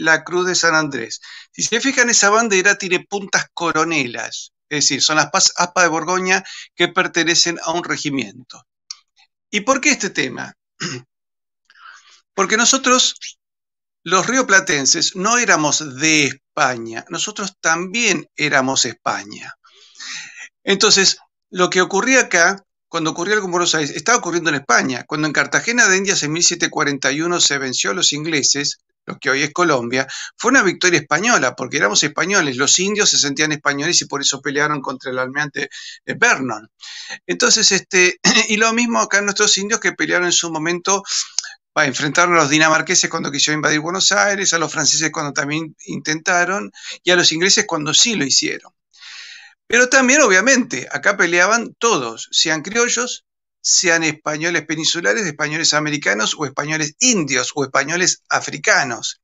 la Cruz de San Andrés. Si se fijan, esa bandera tiene puntas coronelas, es decir, son las aspas de Borgoña que pertenecen a un regimiento. ¿Y por qué este tema? Porque nosotros, los rioplatenses, no éramos de España, nosotros también éramos España. Entonces, lo que ocurría acá, cuando ocurría algo en Buenos Aires, estaba ocurriendo en España. Cuando en Cartagena de Indias en 1741 se venció a los ingleses, que hoy es Colombia, fue una victoria española, porque éramos españoles, los indios se sentían españoles y por eso pelearon contra el almirante eh, Vernon. Entonces, este, y lo mismo acá en nuestros indios que pelearon en su momento para enfrentar a los dinamarqueses cuando quisieron invadir Buenos Aires, a los franceses cuando también intentaron, y a los ingleses cuando sí lo hicieron. Pero también, obviamente, acá peleaban todos, sean criollos, sean españoles peninsulares, españoles americanos o españoles indios o españoles africanos.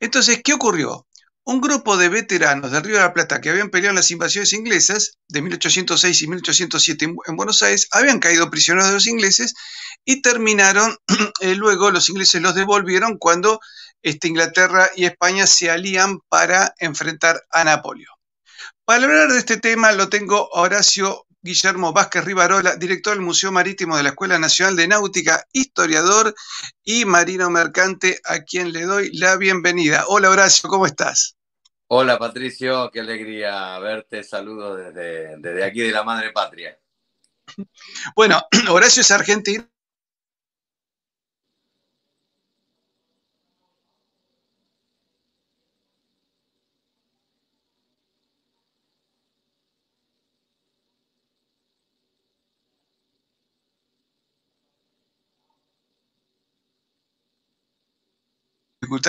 Entonces, ¿qué ocurrió? Un grupo de veteranos del Río de la Plata que habían peleado en las invasiones inglesas de 1806 y 1807 en Buenos Aires, habían caído prisioneros de los ingleses y terminaron, eh, luego los ingleses los devolvieron cuando este, Inglaterra y España se alían para enfrentar a Napoleón. Para hablar de este tema lo tengo a Horacio Guillermo Vázquez Rivarola, director del Museo Marítimo de la Escuela Nacional de Náutica, historiador y marino mercante, a quien le doy la bienvenida. Hola Horacio, ¿cómo estás? Hola Patricio, qué alegría verte, saludos desde, desde aquí de la Madre Patria. Bueno, Horacio es argentino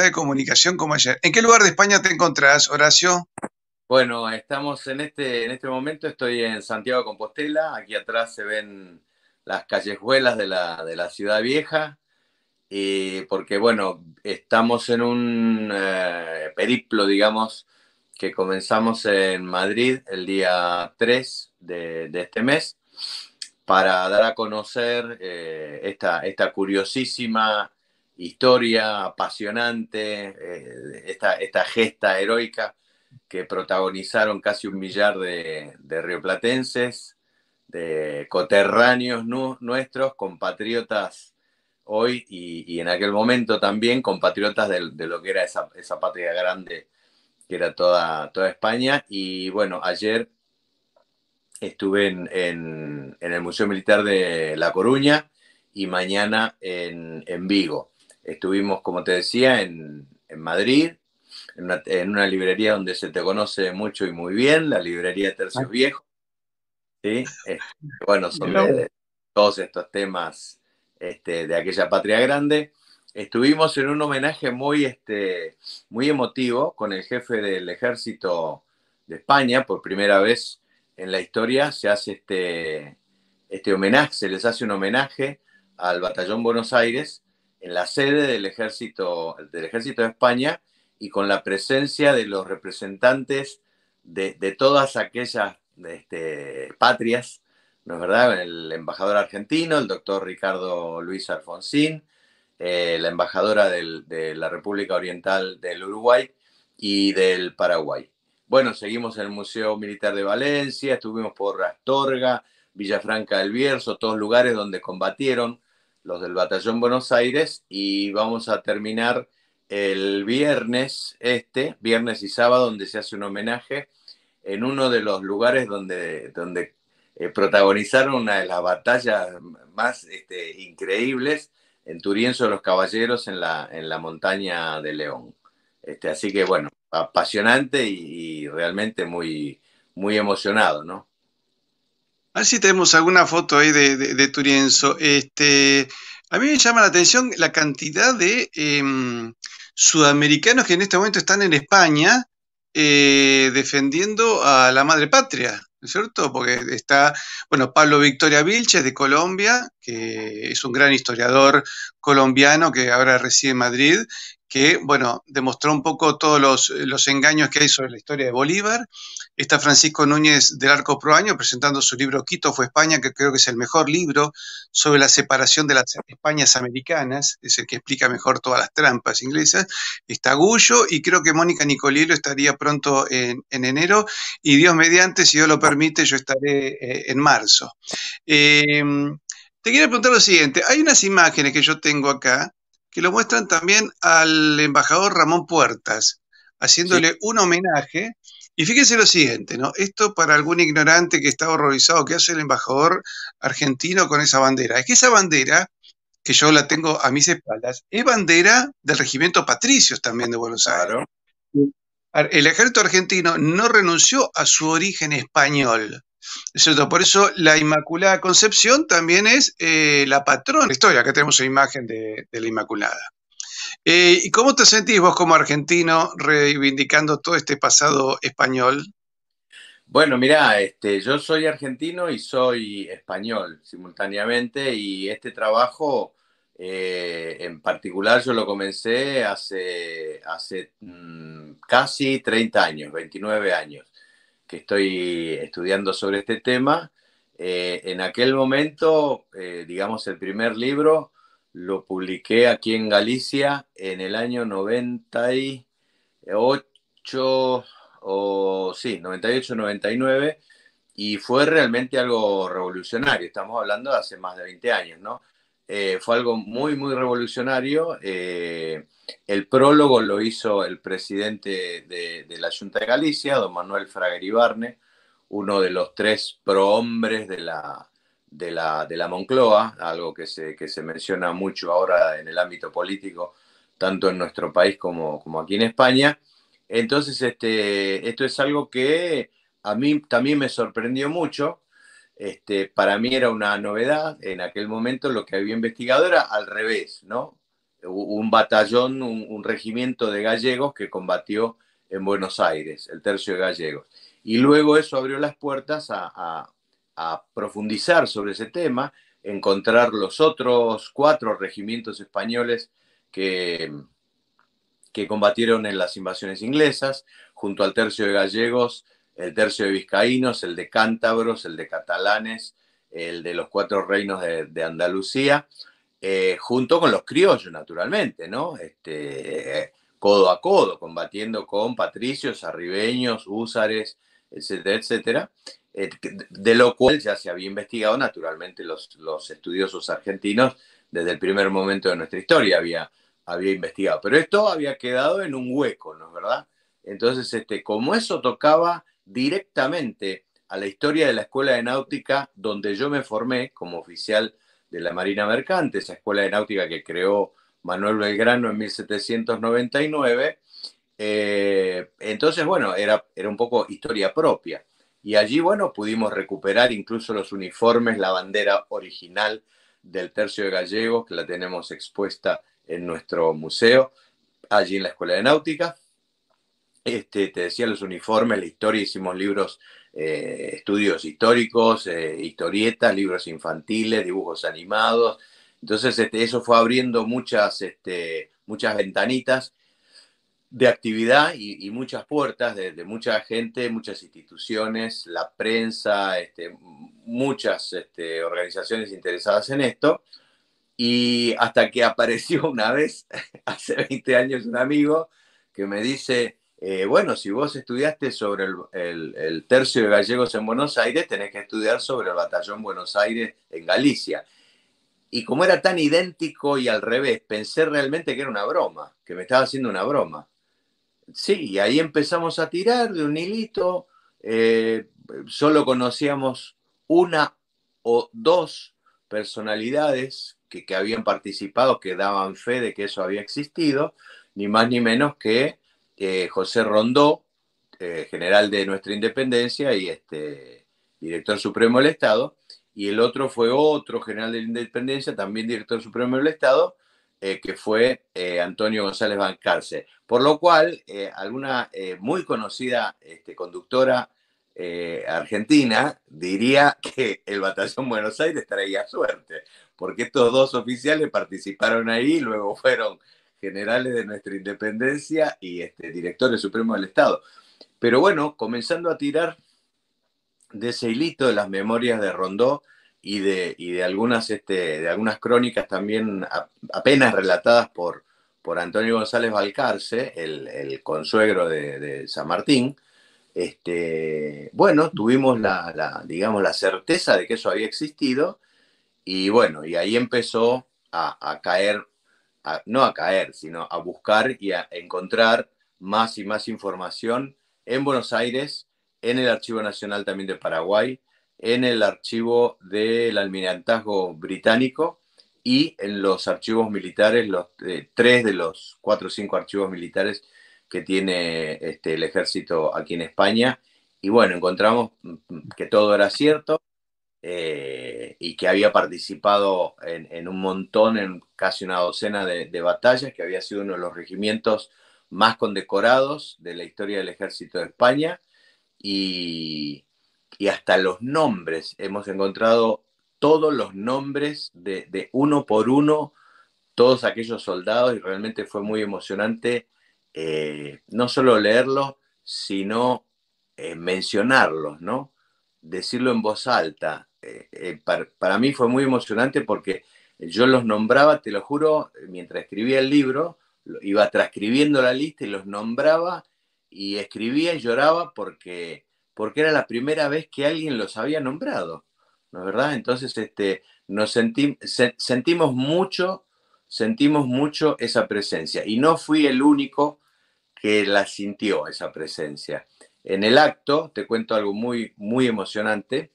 de comunicación como ayer. ¿En qué lugar de España te encontrás, Horacio? Bueno, estamos en este, en este momento, estoy en Santiago de Compostela, aquí atrás se ven las callejuelas de la, ciudad vieja, y porque bueno, estamos en un eh, periplo, digamos, que comenzamos en Madrid el día 3 de, este mes para dar a conocer eh, esta, esta curiosísima historia apasionante, eh, esta, gesta heroica que protagonizaron casi un millar de, rioplatenses, de coterráneos nuestros, compatriotas hoy y, en aquel momento también, compatriotas de, lo que era esa, patria grande que era toda, toda España. Y bueno, ayer estuve en, el Museo Militar de La Coruña y mañana en Vigo. Estuvimos, como te decía, en, Madrid, en una, librería donde se te conoce mucho y muy bien, la librería Tercios ah. Viejos. ¿sí? Este, bueno, son todos estos temas este, de aquella patria grande. Estuvimos en un homenaje muy, este, muy emotivo con el jefe del ejército de España, por primera vez en la historia se hace este, este homenaje, se les hace un homenaje al batallón Buenos Aires en la sede del ejército, del ejército de España y con la presencia de los representantes de, todas aquellas este, patrias, ¿no es verdad? El embajador argentino, el doctor Ricardo Luis Alfonsín, eh, la embajadora de la República Oriental del Uruguay y del Paraguay. Bueno, seguimos en el Museo Militar de Valencia, estuvimos por Astorga, Villafranca del Bierzo, todos lugares donde combatieron los del Batallón Buenos Aires, y vamos a terminar el viernes este, viernes y sábado, donde se hace un homenaje en uno de los lugares donde, donde eh, protagonizaron una de las batallas más este, increíbles en Turienzo de los Caballeros, en la, en la montaña de León. Este, así que bueno, apasionante y, y realmente muy, muy emocionado, ¿no? A ver si tenemos alguna foto ahí de, Turienzo. Este, a mí me llama la atención la cantidad de em, sudamericanos que en este momento están en España eh, defendiendo a la madre patria, ¿no es cierto? Porque está, bueno, Pablo Victoria Vilches de Colombia, que es un gran historiador colombiano que ahora reside en Madrid, que, bueno, demostró un poco todos eh, los, engaños que hay sobre la historia de Bolívar. Está Francisco Núñez del Arco Proaño presentando su libro Quito fue España, que creo que es el mejor libro sobre la separación de las Españas americanas, es el que explica mejor todas las trampas inglesas. Está Gullo y creo que Mónica Nicolielo estaría pronto en, enero y Dios mediante, si Dios lo permite, yo estaré eh, en marzo. Em, te quiero preguntar lo siguiente, hay unas imágenes que yo tengo acá que lo muestran también al embajador Ramón Puertas, haciéndole un homenaje. Y fíjense lo siguiente, ¿no? Esto para algún ignorante que está horrorizado, ¿qué hace el embajador argentino con esa bandera? Es que esa bandera, que yo la tengo a mis espaldas, es bandera del regimiento Patricios también de Buenos Aires. El ejército argentino no renunció a su origen español. Por eso la Inmaculada Concepción también es eh, la patrona de historia. Acá tenemos una imagen de, la Inmaculada. Eh, ¿Y cómo te sentís vos como argentino reivindicando todo este pasado español? Bueno, mirá, este, yo soy argentino y soy español simultáneamente y este trabajo eh, en particular yo lo comencé hace, hace mm, casi 30 años, 29 años que estoy estudiando sobre este tema. Eh, en aquel momento, eh, digamos, el primer libro lo publiqué aquí en Galicia en el año 98, o sí, 98-99, y fue realmente algo revolucionario. Estamos hablando de hace más de 20 años, ¿no? Eh, fue algo muy, muy revolucionario. Eh, el prólogo lo hizo el presidente de, la Junta de Galicia, don Manuel Ibarne, uno de los tres prohombres de la, Moncloa, algo que se, que se menciona mucho ahora en el ámbito político, tanto en nuestro país como, aquí en España. Entonces, este, esto es algo que a mí también me sorprendió mucho. Este, para mí era una novedad, en aquel momento lo que había investigado era al revés, ¿no? Un batallón, un, regimiento de gallegos que combatió en Buenos Aires, el tercio de gallegos. Y luego eso abrió las puertas a, profundizar sobre ese tema, encontrar los otros cuatro regimientos españoles que, que combatieron en las invasiones inglesas, junto al tercio de gallegos el tercio de vizcaínos, el de cántabros, el de catalanes, el de los cuatro reinos de, Andalucía, eh, junto con los criollos, naturalmente, ¿no? Este, codo a codo, combatiendo con patricios, arribeños, húsares, etcétera, etcétera, eh, de lo cual ya se había investigado, naturalmente, los, los estudiosos argentinos desde el primer momento de nuestra historia había, había investigado. Pero esto había quedado en un hueco, ¿no es verdad? Entonces, este, como eso tocaba directamente a la historia de la Escuela de Náutica donde yo me formé como oficial de la Marina Mercante, esa Escuela de Náutica que creó Manuel Belgrano en 1799. Eh, entonces, bueno, era, era un poco historia propia. Y allí, bueno, pudimos recuperar incluso los uniformes, la bandera original del Tercio de Gallegos, que la tenemos expuesta en nuestro museo, allí en la Escuela de Náutica. Este, te decía los uniformes, la historia, hicimos libros, eh, estudios históricos, eh, historietas, libros infantiles, dibujos animados. Entonces, este, eso fue abriendo muchas, este, muchas ventanitas de actividad y, muchas puertas de, mucha gente, muchas instituciones, la prensa, muchas organizaciones interesadas en esto. Y hasta que apareció una vez, hace 20 años, un amigo que me dice, eh, bueno, si vos estudiaste sobre el, tercio de gallegos en Buenos Aires, tenés que estudiar sobre el batallón Buenos Aires en Galicia. Y como era tan idéntico y al revés, pensé realmente que era una broma, que me estaba haciendo una broma. Sí, y ahí empezamos a tirar de un hilito, eh, solo conocíamos una o dos personalidades que habían participado, que daban fe de que eso había existido, ni más ni menos que eh, José Rondó, eh, general de nuestra independencia y este, director supremo del Estado, y el otro fue otro general de la independencia, también director supremo del Estado, eh, que fue Antonio González Bancarce. Por lo cual, alguna muy conocida este, conductora Argentina, diría que el batallón Buenos Aires traía suerte, porque estos dos oficiales participaron ahí, y luego fueron generales de nuestra independencia y este, directores supremos del Estado. Pero bueno, comenzando a tirar de ese hilito de las memorias de Rondó y de, de, algunas, este, de algunas crónicas también apenas relatadas por, por Antonio González Valcarce, el, consuegro de, San Martín, este, bueno, tuvimos la, digamos, la certeza de que eso había existido y bueno, y ahí empezó a caer no a caer, sino a buscar y a encontrar más y más información en Buenos Aires, en el Archivo Nacional también de Paraguay, en el Archivo del Almirantazgo Británico y en los archivos militares, los eh, tres de los cuatro o cinco archivos militares que tiene este, el ejército aquí en España. Y bueno, encontramos mm, mm, que todo era cierto, eh, y que había participado en, un montón, en casi una docena de, batallas, que había sido uno de los regimientos más condecorados de la historia del ejército de España y, hasta los nombres. Hemos encontrado todos los nombres de, uno por uno todos aquellos soldados y realmente fue muy emocionante eh, no solo leerlos, sino eh, mencionarlos, ¿no? Decirlo en voz alta, eh, eh, para, mí fue muy emocionante porque yo los nombraba, te lo juro, mientras escribía el libro, iba transcribiendo la lista y los nombraba y escribía y lloraba porque, porque era la primera vez que alguien los había nombrado, ¿no es verdad? Entonces este, nos sentimos mucho, sentimos mucho esa presencia y no fui el único que la sintió esa presencia. En el acto, te cuento algo muy, muy emocionante,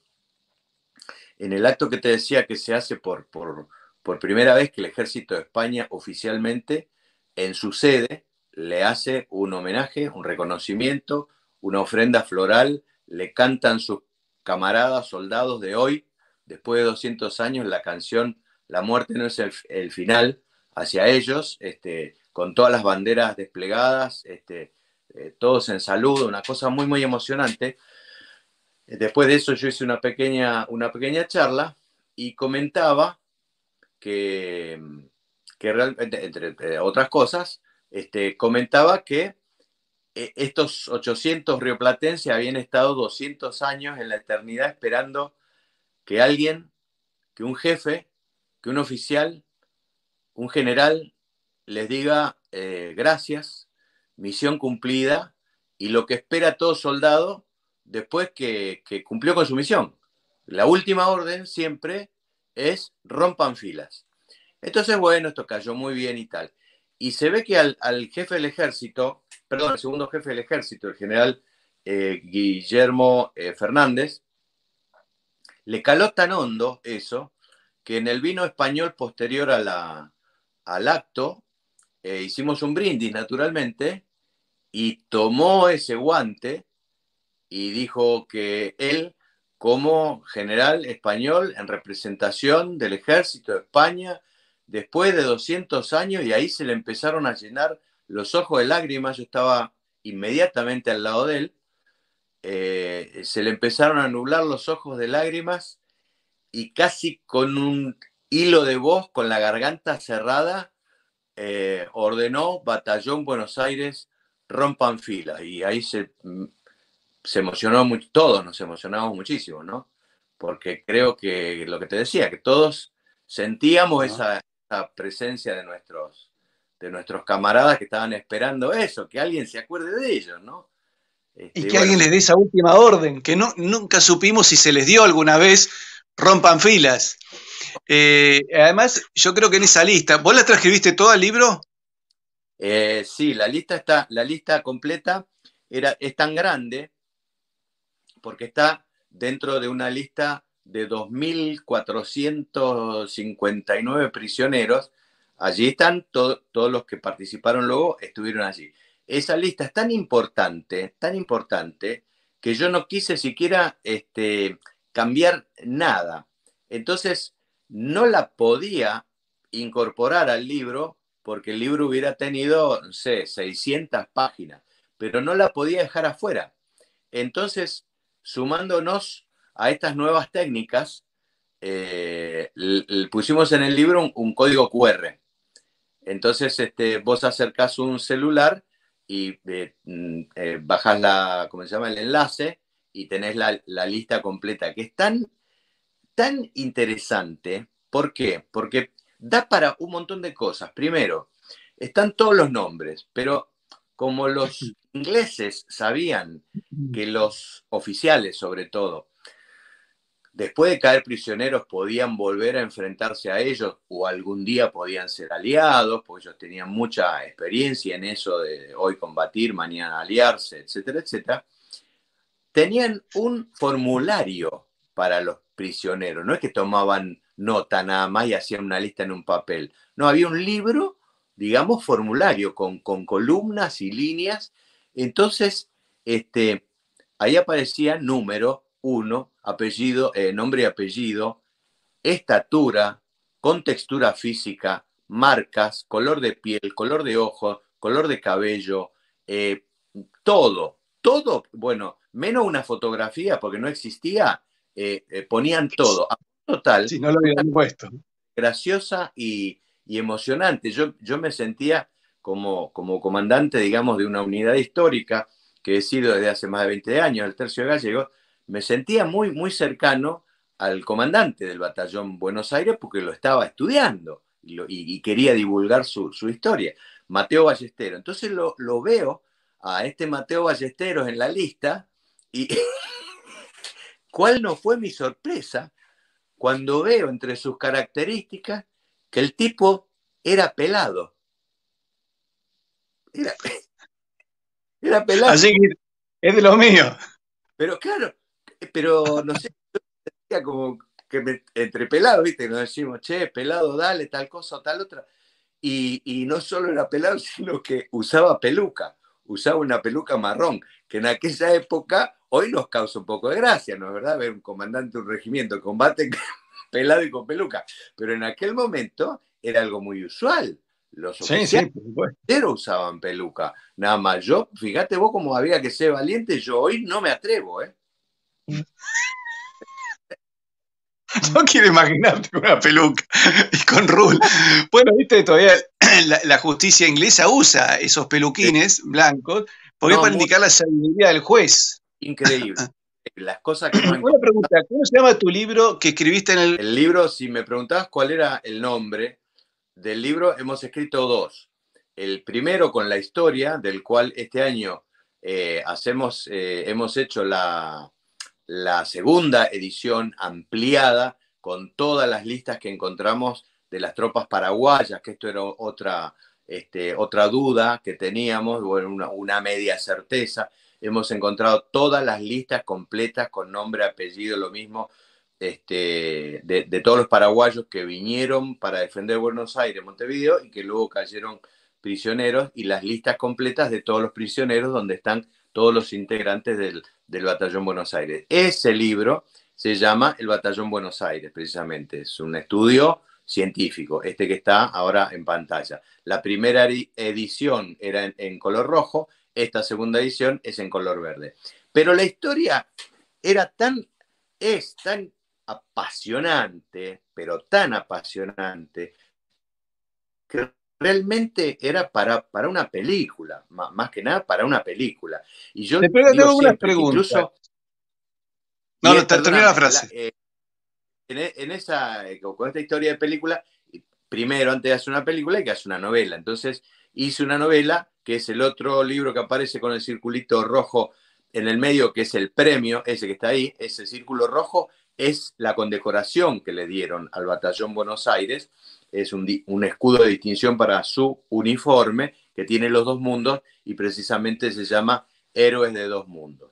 en el acto que te decía que se hace por, por, primera vez que el ejército de España oficialmente en su sede le hace un homenaje, un reconocimiento, una ofrenda floral, le cantan sus camaradas, soldados de hoy, después de 200 años, la canción La muerte no es el, final, hacia ellos, este, con todas las banderas desplegadas, este, eh, todos en salud, una cosa muy, muy emocionante. Después de eso yo hice una pequeña, una pequeña charla y comentaba que, que realmente, entre otras cosas, este, comentaba que eh, estos 800 rioplatenses habían estado 200 años en la eternidad esperando que alguien, que un jefe, que un oficial, un general les diga eh, gracias, misión cumplida, y lo que espera todo soldado después que, cumplió con su misión. La última orden siempre es rompan filas. Entonces, bueno, esto cayó muy bien y tal. Y se ve que al, jefe del ejército, perdón, al segundo jefe del ejército, el general eh, Guillermo eh, Fernández, le caló tan hondo eso que en el vino español posterior a la, al acto eh, hicimos un brindis, naturalmente, y tomó ese guante y dijo que él, como general español en representación del ejército de España, después de 200 años, y ahí se le empezaron a llenar los ojos de lágrimas, yo estaba inmediatamente al lado de él, eh, se le empezaron a nublar los ojos de lágrimas y casi con un hilo de voz, con la garganta cerrada, eh, ordenó Batallón Buenos Aires, rompan filas. Y ahí se mm, se emocionó mucho, todos nos emocionamos muchísimo, ¿no? Porque creo que lo que te decía, que todos sentíamos esa, presencia de nuestros, de nuestros camaradas que estaban esperando eso, que alguien se acuerde de ellos, ¿no? y este, que alguien les dé esa última orden, que no, nunca supimos si se les dio alguna vez, rompan filas. Eh, además, yo creo que en esa lista, ¿vos la transcribiste toda al libro? Eh, sí, la lista está, la lista completa era, es tan grande porque está dentro de una lista de 2.459 prisioneros. Allí están todos los que participaron luego, estuvieron allí. Esa lista es tan importante, tan importante, que yo no quise siquiera este, cambiar nada. Entonces, no la podía incorporar al libro porque el libro hubiera tenido, no sé, 600 páginas, pero no la podía dejar afuera. Entonces, sumándonos a estas nuevas técnicas, eh, pusimos en el libro un, código QR. Entonces, este, vos acercás un celular y eh, mm, eh, bajás la, ¿cómo el enlace y tenés la, lista completa, que es tan, tan interesante. ¿Por qué? Porque da para un montón de cosas. Primero, están todos los nombres, pero como los ingleses sabían que los oficiales, sobre todo, después de caer prisioneros podían volver a enfrentarse a ellos o algún día podían ser aliados, porque ellos tenían mucha experiencia en eso de hoy combatir, mañana aliarse, etcétera, etcétera, tenían un formulario para los prisioneros. No es que tomaban nota nada más y hacían una lista en un papel. No, había un libro digamos, formulario, con, columnas y líneas. Entonces, este, ahí aparecía número, uno, apellido, eh, nombre y apellido, estatura, contextura física, marcas, color de piel, color de ojos, color de cabello, eh, todo, todo, bueno, menos una fotografía porque no existía, eh, ponían todo. total. si no lo habían puesto. Graciosa y, y emocionante. Yo, yo me sentía como, como comandante, digamos, de una unidad histórica que he sido desde hace más de 20 años, el Tercio Gallego, me sentía muy, muy cercano al comandante del batallón Buenos Aires porque lo estaba estudiando y, quería divulgar su, su, historia, Mateo Ballesteros. Entonces lo, lo, veo a este Mateo Ballesteros en la lista y cuál no fue mi sorpresa cuando veo entre sus características que el tipo era pelado. Era, pelado. Así que es de los míos. Pero claro, pero no sé, como que entre pelado, ¿viste? Nos decimos, che, pelado, dale, tal cosa, tal otra. Y, y, no solo era pelado, sino que usaba peluca, usaba una peluca marrón, que en aquella época, hoy nos causa un poco de gracia, ¿no es verdad? Ver un comandante de un regimiento de combate pelado y con peluca. Pero en aquel momento era algo muy usual. Los oficiales pero usaban peluca. Nada más, yo, fíjate vos cómo había que ser valiente, yo hoy no me atrevo, ¿eh? No quiero imaginarte con una peluca y con rule. Bueno, viste, todavía la, justicia inglesa usa esos peluquines blancos, porque para indicar la sabiduría del juez. Increíble. las cosas que... ¿cómo se llama tu libro que escribiste en el... El libro, si me preguntabas cuál era el nombre del libro, hemos escrito dos. El primero con la historia, del cual este año eh, hacemos, eh, hemos hecho la, segunda edición ampliada con todas las listas que encontramos de las tropas paraguayas, que esto era otra, este, otra duda que teníamos, una, media certeza, Hemos encontrado todas las listas completas con nombre, apellido, lo mismo, este, de, todos los paraguayos que vinieron para defender Buenos Aires, Montevideo, y que luego cayeron prisioneros, y las listas completas de todos los prisioneros donde están todos los integrantes del, Batallón Buenos Aires. Ese libro se llama El Batallón Buenos Aires, precisamente. Es un estudio científico, este que está ahora en pantalla. La primera edición era en color rojo esta segunda edición es en color verde. Pero la historia era tan, es tan apasionante, pero tan apasionante, que realmente era para, para una película, más, que nada para una película. Y yo tengo preguntas. no, no, la frase. Eh, en, esa, eh, con esta historia de película, primero antes de hacer una película hay que hacer una novela. Entonces, hice una novela, que es el otro libro que aparece con el circulito rojo en el medio, que es el premio, ese que está ahí, ese círculo rojo, es la condecoración que le dieron al Batallón Buenos Aires, es un, escudo de distinción para su uniforme, que tiene los dos mundos, y precisamente se llama Héroes de dos Mundos.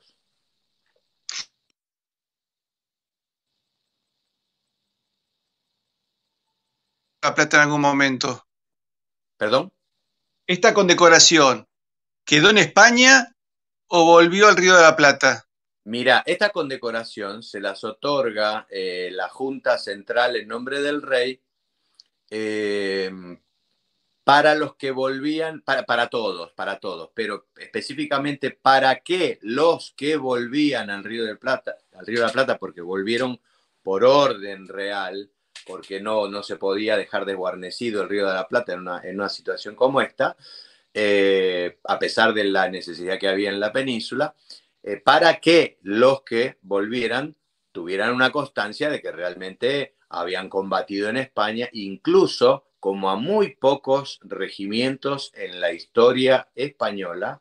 La en algún momento. ¿Perdón? esta condecoración quedó en España o volvió al Río de la Plata? Mira, esta condecoración se las otorga eh, la Junta Central en nombre del rey eh, para los que volvían, para, para, todos, para todos, pero específicamente para que los que volvían al Río Plata, al Río de la Plata, porque volvieron por orden real, porque no, no se podía dejar desguarnecido el Río de la Plata en una, situación como esta, eh, a pesar de la necesidad que había en la península, eh, para que los que volvieran tuvieran una constancia de que realmente habían combatido en España, incluso como a muy pocos regimientos en la historia española,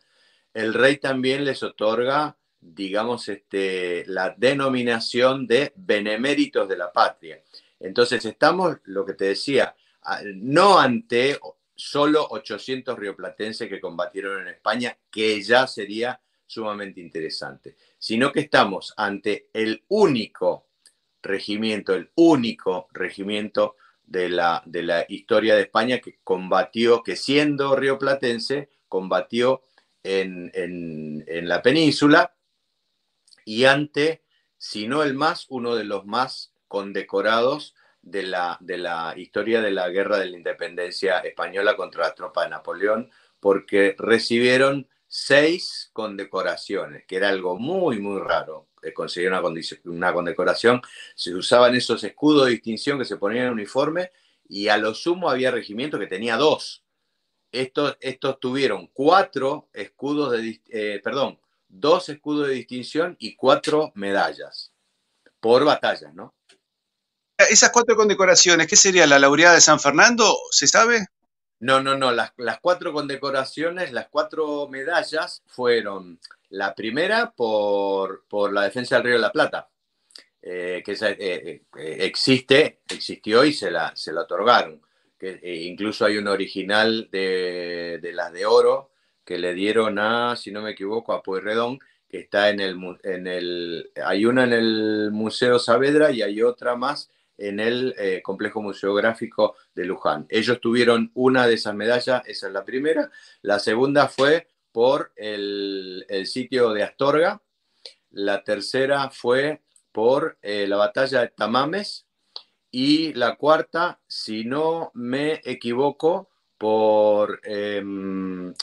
el rey también les otorga, digamos, este, la denominación de beneméritos de la patria. Entonces estamos, lo que te decía, no ante solo 800 rioplatenses que combatieron en España, que ya sería sumamente interesante, sino que estamos ante el único regimiento, el único regimiento de la, de la historia de España que combatió, que siendo rioplatense, combatió en, en, en la península y ante, si no el más, uno de los más condecorados de la, de la historia de la guerra de la independencia española contra la tropa de Napoleón, porque recibieron seis condecoraciones, que era algo muy, muy raro eh, conseguir una, condecoración. Se usaban esos escudos de distinción que se ponían en uniforme y a lo sumo había regimiento que tenía dos. Estos, estos tuvieron cuatro escudos de, eh, perdón, dos escudos de distinción y cuatro medallas por batalla, ¿no? esas cuatro condecoraciones, ¿qué sería la laureada de San Fernando? ¿Se sabe? No, no, no. Las, cuatro condecoraciones, las cuatro medallas fueron la primera por, la defensa del Río de la Plata, eh, que eh, eh, existe, existió y se la, se la otorgaron. Que, incluso hay un original de, las de oro que le dieron a, si no me equivoco, a Pueyrredón, que está en el, en el, hay una en el Museo Saavedra y hay otra más en el eh, complejo museográfico de Luján. Ellos tuvieron una de esas medallas, esa es la primera. La segunda fue por el, sitio de Astorga. La tercera fue por eh, la batalla de Tamames. Y la cuarta, si no me equivoco, por em,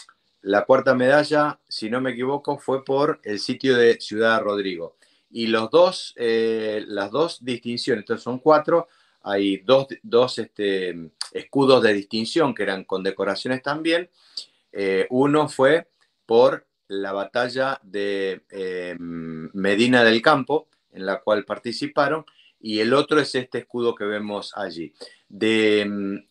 la cuarta medalla, si no me equivoco, fue por el sitio de Ciudad Rodrigo y los dos, eh, las dos distinciones, entonces son cuatro, hay dos, este, escudos de distinción que eran con decoraciones también. Eh, uno fue por la batalla de eh, Medina del Campo, en la cual participaron, y el otro es este escudo que vemos allí. De,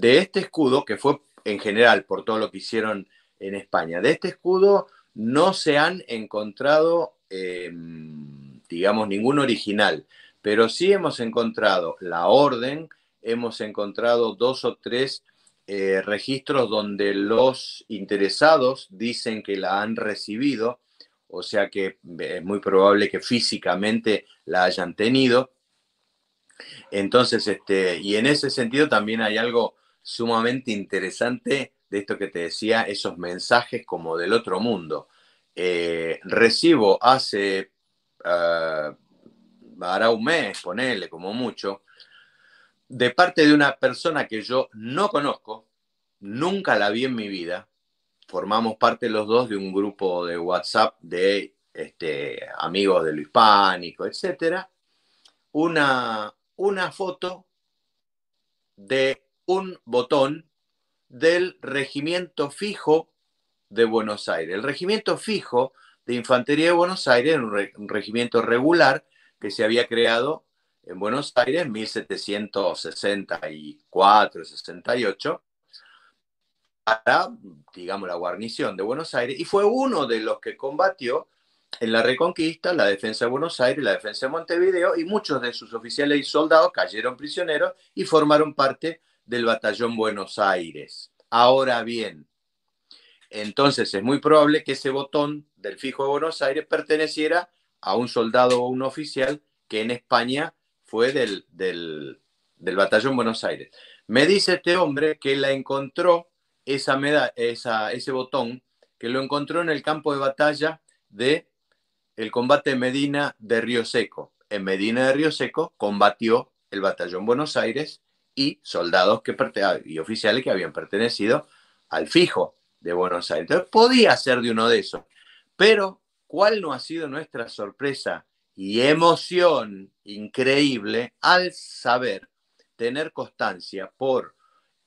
este escudo, que fue en general por todo lo que hicieron en España, de este escudo no se han encontrado digamos, ningún original, pero sí hemos encontrado la orden, hemos encontrado dos o tres eh, registros donde los interesados dicen que la han recibido, o sea que eh, es muy probable que físicamente la hayan tenido. Entonces, este, y en ese sentido también hay algo sumamente interesante de esto que te decía, esos mensajes como del otro mundo. Eh, recibo hace hará un mes, ponele, como mucho, de parte de una persona que yo no conozco, nunca la vi en mi vida. Formamos parte los dos de un grupo de WhatsApp de este, amigos de lo hispánico, etc. Una, una foto de un botón del regimiento fijo de Buenos Aires. El regimiento fijo de Infantería de Buenos Aires, un, regimiento regular que se había creado en Buenos Aires en 1764, 68, para, digamos, la guarnición de Buenos Aires, y fue uno de los que combatió en la Reconquista, la defensa de Buenos Aires, la defensa de Montevideo, y muchos de sus oficiales y soldados cayeron prisioneros y formaron parte del batallón Buenos Aires. Ahora bien, entonces es muy probable que ese botón del fijo de Buenos Aires perteneciera a un soldado o un oficial que en España fue del, del, batallón Buenos Aires. Me dice este hombre que la encontró, esa, ese botón, que lo encontró en el campo de batalla de el combate Medina de Río Seco. En Medina de Río Seco combatió el batallón Buenos Aires y soldados que ah, y oficiales que habían pertenecido al fijo de Buenos Aires. Entonces podía ser de uno de esos. Pero, ¿cuál no ha sido nuestra sorpresa y emoción increíble al saber tener constancia por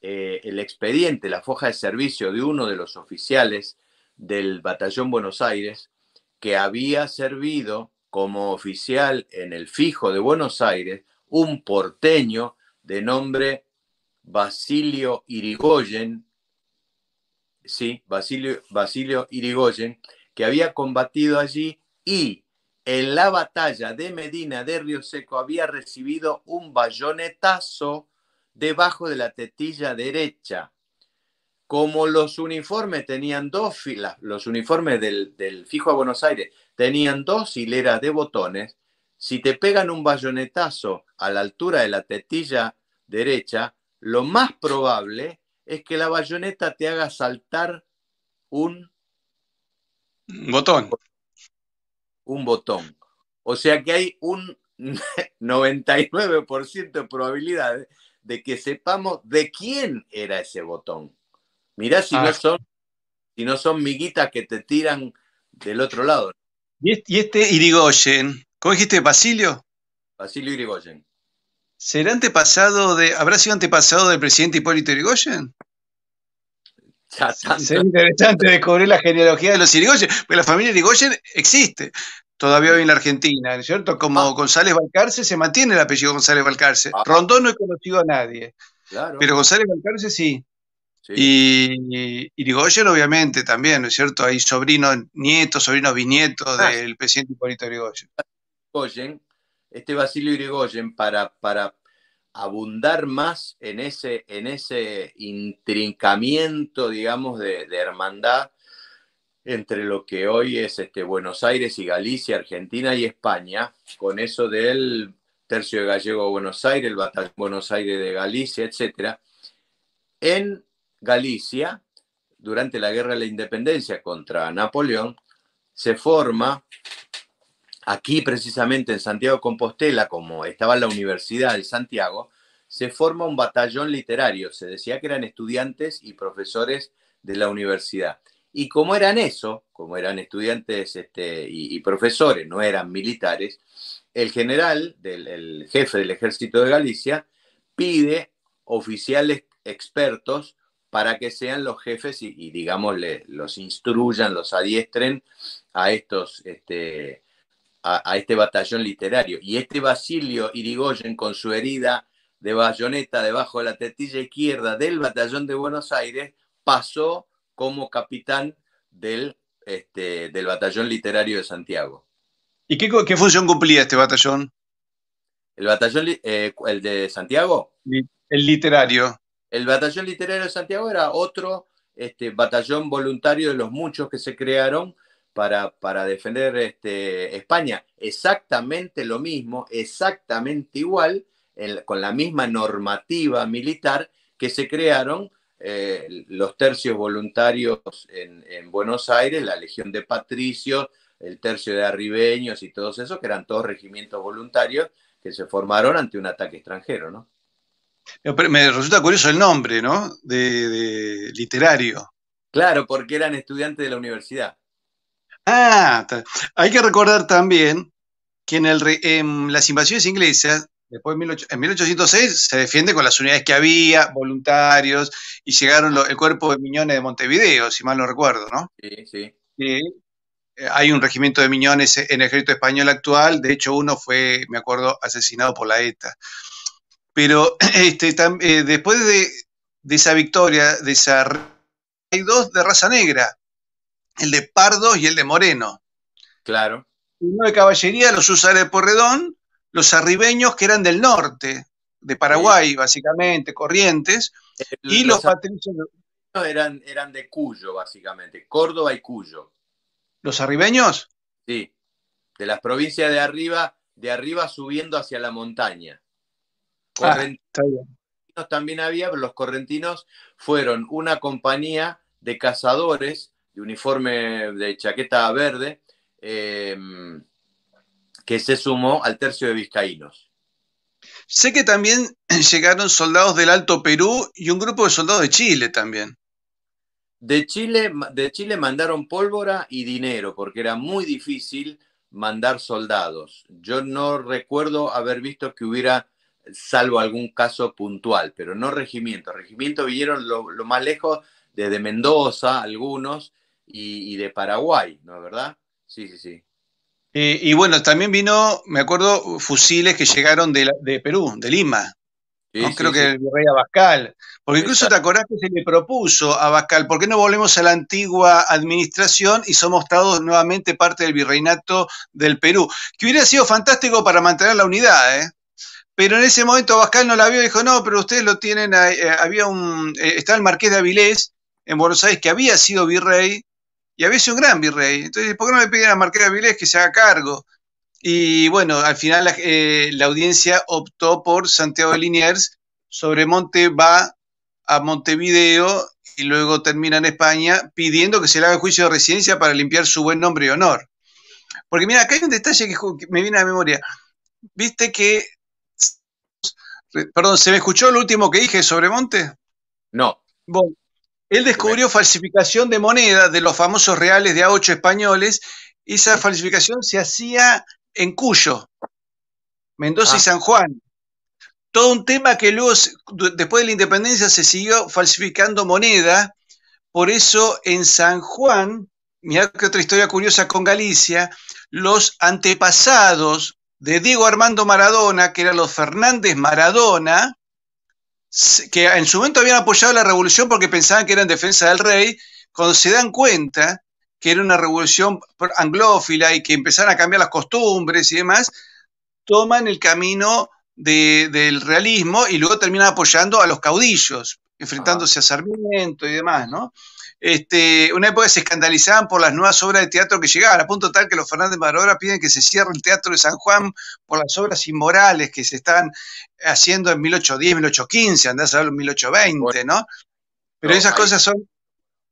eh, el expediente, la foja de servicio de uno de los oficiales del batallón Buenos Aires, que había servido como oficial en el fijo de Buenos Aires un porteño de nombre Basilio Irigoyen, sí, Basilio, Basilio Irigoyen, que había combatido allí y en la batalla de Medina de Río Seco había recibido un bayonetazo debajo de la tetilla derecha. Como los uniformes tenían dos filas, los uniformes del, del, Fijo a Buenos Aires tenían dos hileras de botones, si te pegan un bayonetazo a la altura de la tetilla derecha, lo más probable es que la bayoneta te haga saltar un botón. Un botón. O sea que hay un 99% de probabilidades de que sepamos de quién era ese botón. Mirá si no ah. son, si no son miguitas que te tiran del otro lado. Y y este Irigoyen, ¿cómo dijiste? Basilio. Basilio Irigoyen. ¿Será antepasado de. ¿Habrá sido antepasado del presidente Hipólito Yrigoyen? Ya Sería interesante descubrir la genealogía de los Irigoyen, porque la familia Irigoyen existe todavía hoy en la Argentina, ¿no es cierto? Como ah. González Balcarce se mantiene el apellido González Balcarce. Ah. Rondón no he conocido a nadie, claro. pero González Balcarce sí. Y, Yrigoyen, Irigoyen obviamente también, ¿no es cierto? Hay sobrinos, nietos, sobrinos, bisnietos ah. del presidente Hipólito Irigoyen. Irigoyen este Basilio Irigoyen para, para abundar más en ese, en ese intrincamiento, digamos, de, hermandad entre lo que hoy es este, Buenos Aires y Galicia, Argentina y España, con eso del tercio de gallego a Buenos Aires, el batallón Buenos Aires de Galicia, etc. En Galicia, durante la Guerra de la Independencia contra Napoleón, se forma Aquí precisamente en Santiago Compostela, como estaba la Universidad de Santiago, se forma un batallón literario. Se decía que eran estudiantes y profesores de la universidad. Y como eran eso, como eran estudiantes este, y, profesores, no eran militares, el general, el jefe del ejército de Galicia, pide oficiales expertos para que sean los jefes y, digamos, los instruyan, los adiestren a estos este, a, este batallón literario. Y este Basilio Irigoyen, con su herida de bayoneta debajo de la tetilla izquierda del batallón de Buenos Aires, pasó como capitán del, este, del batallón literario de Santiago. ¿Y qué, función cumplía este batallón? El batallón, eh, el de Santiago. El literario. El batallón literario de Santiago era otro este, batallón voluntario de los muchos que se crearon para, defender este, España. Exactamente lo mismo, exactamente igual, con la misma normativa militar que se crearon eh, los tercios voluntarios en, Buenos Aires, la Legión de Patricios, el tercio de Arribeños y todos esos, que eran todos regimientos voluntarios que se formaron ante un ataque extranjero, Me resulta curioso el nombre, ¿no? de literario. Claro, porque eran estudiantes de la universidad. Ah, hay que recordar también que en, el, las invasiones inglesas, después en 1806, se defiende con las unidades que había, voluntarios, y llegaron el cuerpo de Miñones de Montevideo, si mal no recuerdo, ¿no? Sí, sí. Eh, hay un regimiento de Miñones en el ejército español actual, de hecho uno fue, me acuerdo, asesinado por la ETA. Pero este, eh, después de, de esa victoria, de esa... Hay dos de raza negra, el de pardos y el de moreno. Claro. Uno de caballería los usa de Porredón, los arribeños que eran del norte, de Paraguay, básicamente, Corrientes, y los, los patricios. Eran, eran de Cuyo, básicamente, Córdoba y Cuyo. ¿Los arribeños? Sí, de las provincias de arriba, de arriba subiendo hacia la montaña. Ah, correntinos también había, pero los correntinos fueron una compañía de cazadores de uniforme de chaqueta verde, em, que se sumó al tercio de vizcaínos. Sé que también llegaron soldados del Alto Perú y un grupo de soldados de Chile también. De Chile, de Chile mandaron pólvora y dinero, porque era muy difícil mandar soldados. Yo no recuerdo haber visto que hubiera, salvo algún caso puntual, pero no regimiento. Regimiento vinieron lo, lo más lejos, desde Mendoza, algunos, y, de Paraguay, ¿no es verdad? Sí, sí, sí. Y, bueno, también vino, me acuerdo, fusiles que llegaron de, Perú, de Lima. Sí, Creo que el virrey Abascal. Porque incluso Exacto. te se le propuso a Abascal, ¿por qué no volvemos a la antigua administración y somos todos nuevamente parte del virreinato del Perú? Que hubiera sido fantástico para mantener la unidad, ¿eh? Pero en ese momento Abascal no la vio y dijo, no, pero ustedes lo tienen, eh, había un, eh, está el marqués de Avilés en Buenos Aires que había sido virrey y había sido un gran virrey. Entonces, ¿por qué no le piden a Marqués de que se haga cargo? Y bueno, al final la, eh, audiencia optó por Santiago de Liniers. Sobremonte va a Montevideo y luego termina en España pidiendo que se le haga juicio de residencia para limpiar su buen nombre y honor. Porque mira, acá hay un detalle que, me viene a la memoria. Viste que... Perdón, ¿se me escuchó lo último que dije sobre Monte? No. Él descubrió falsificación de moneda de los famosos reales de A8 españoles. Esa falsificación se hacía en Cuyo, Mendoza y ah. San Juan. Todo un tema que luego, después de la independencia, se siguió falsificando moneda. Por eso en San Juan, mirá que otra historia curiosa con Galicia, los antepasados de Diego Armando Maradona, que eran los Fernández Maradona, que en su momento habían apoyado la revolución porque pensaban que era en defensa del rey, cuando se dan cuenta que era una revolución anglófila y que empezaron a cambiar las costumbres y demás, toman el camino del realismo y luego terminan apoyando a los caudillos, enfrentándose ah. a Sarmiento y demás, ¿no? Este, una época se escandalizaban por las nuevas obras de teatro que llegaban, a punto tal que los Fernández Marora piden que se cierre el Teatro de San Juan por las obras inmorales que se están haciendo en 1810, 1815, andás a ver, 1820, ¿no? Pero esas cosas son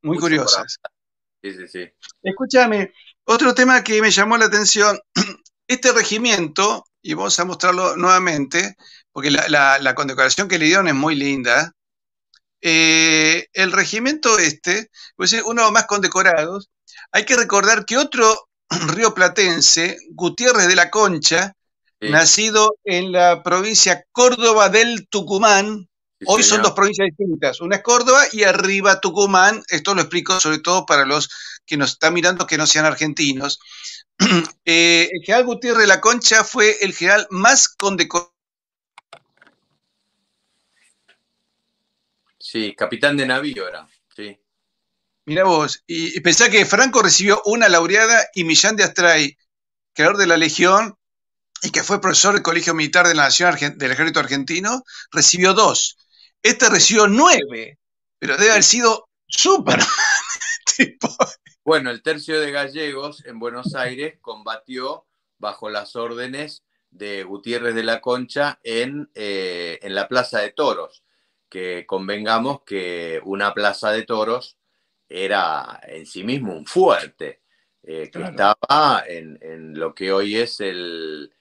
muy curiosas. Sí, sí, sí. Escúchame, otro tema que me llamó la atención, este regimiento, y vamos a mostrarlo nuevamente, porque la, la condecoración que le dieron es muy linda, eh, el regimiento este, pues es uno más condecorados, hay que recordar que otro río platense, Gutiérrez de la Concha, nacido en la provincia Córdoba del Tucumán, hoy son dos provincias distintas, una es Córdoba y arriba Tucumán, esto lo explico sobre todo para los que nos están mirando que no sean argentinos. Eh, el general Gutiérrez de la Concha fue el general más condecorado Sí, capitán de navío era, sí. Mirá vos, y, pensá que Franco recibió una laureada y Millán de Astray, creador de la Legión y que fue profesor del Colegio Militar de la Nación del Ejército Argentino, recibió dos. Este recibió nueve, pero debe haber sido súper. Bueno, el tercio de gallegos en Buenos Aires combatió bajo las órdenes de Gutiérrez de la Concha en, eh, en la Plaza de Toros que convengamos que una plaza de toros era en sí mismo un fuerte, eh, que estaba en, lo que hoy es el,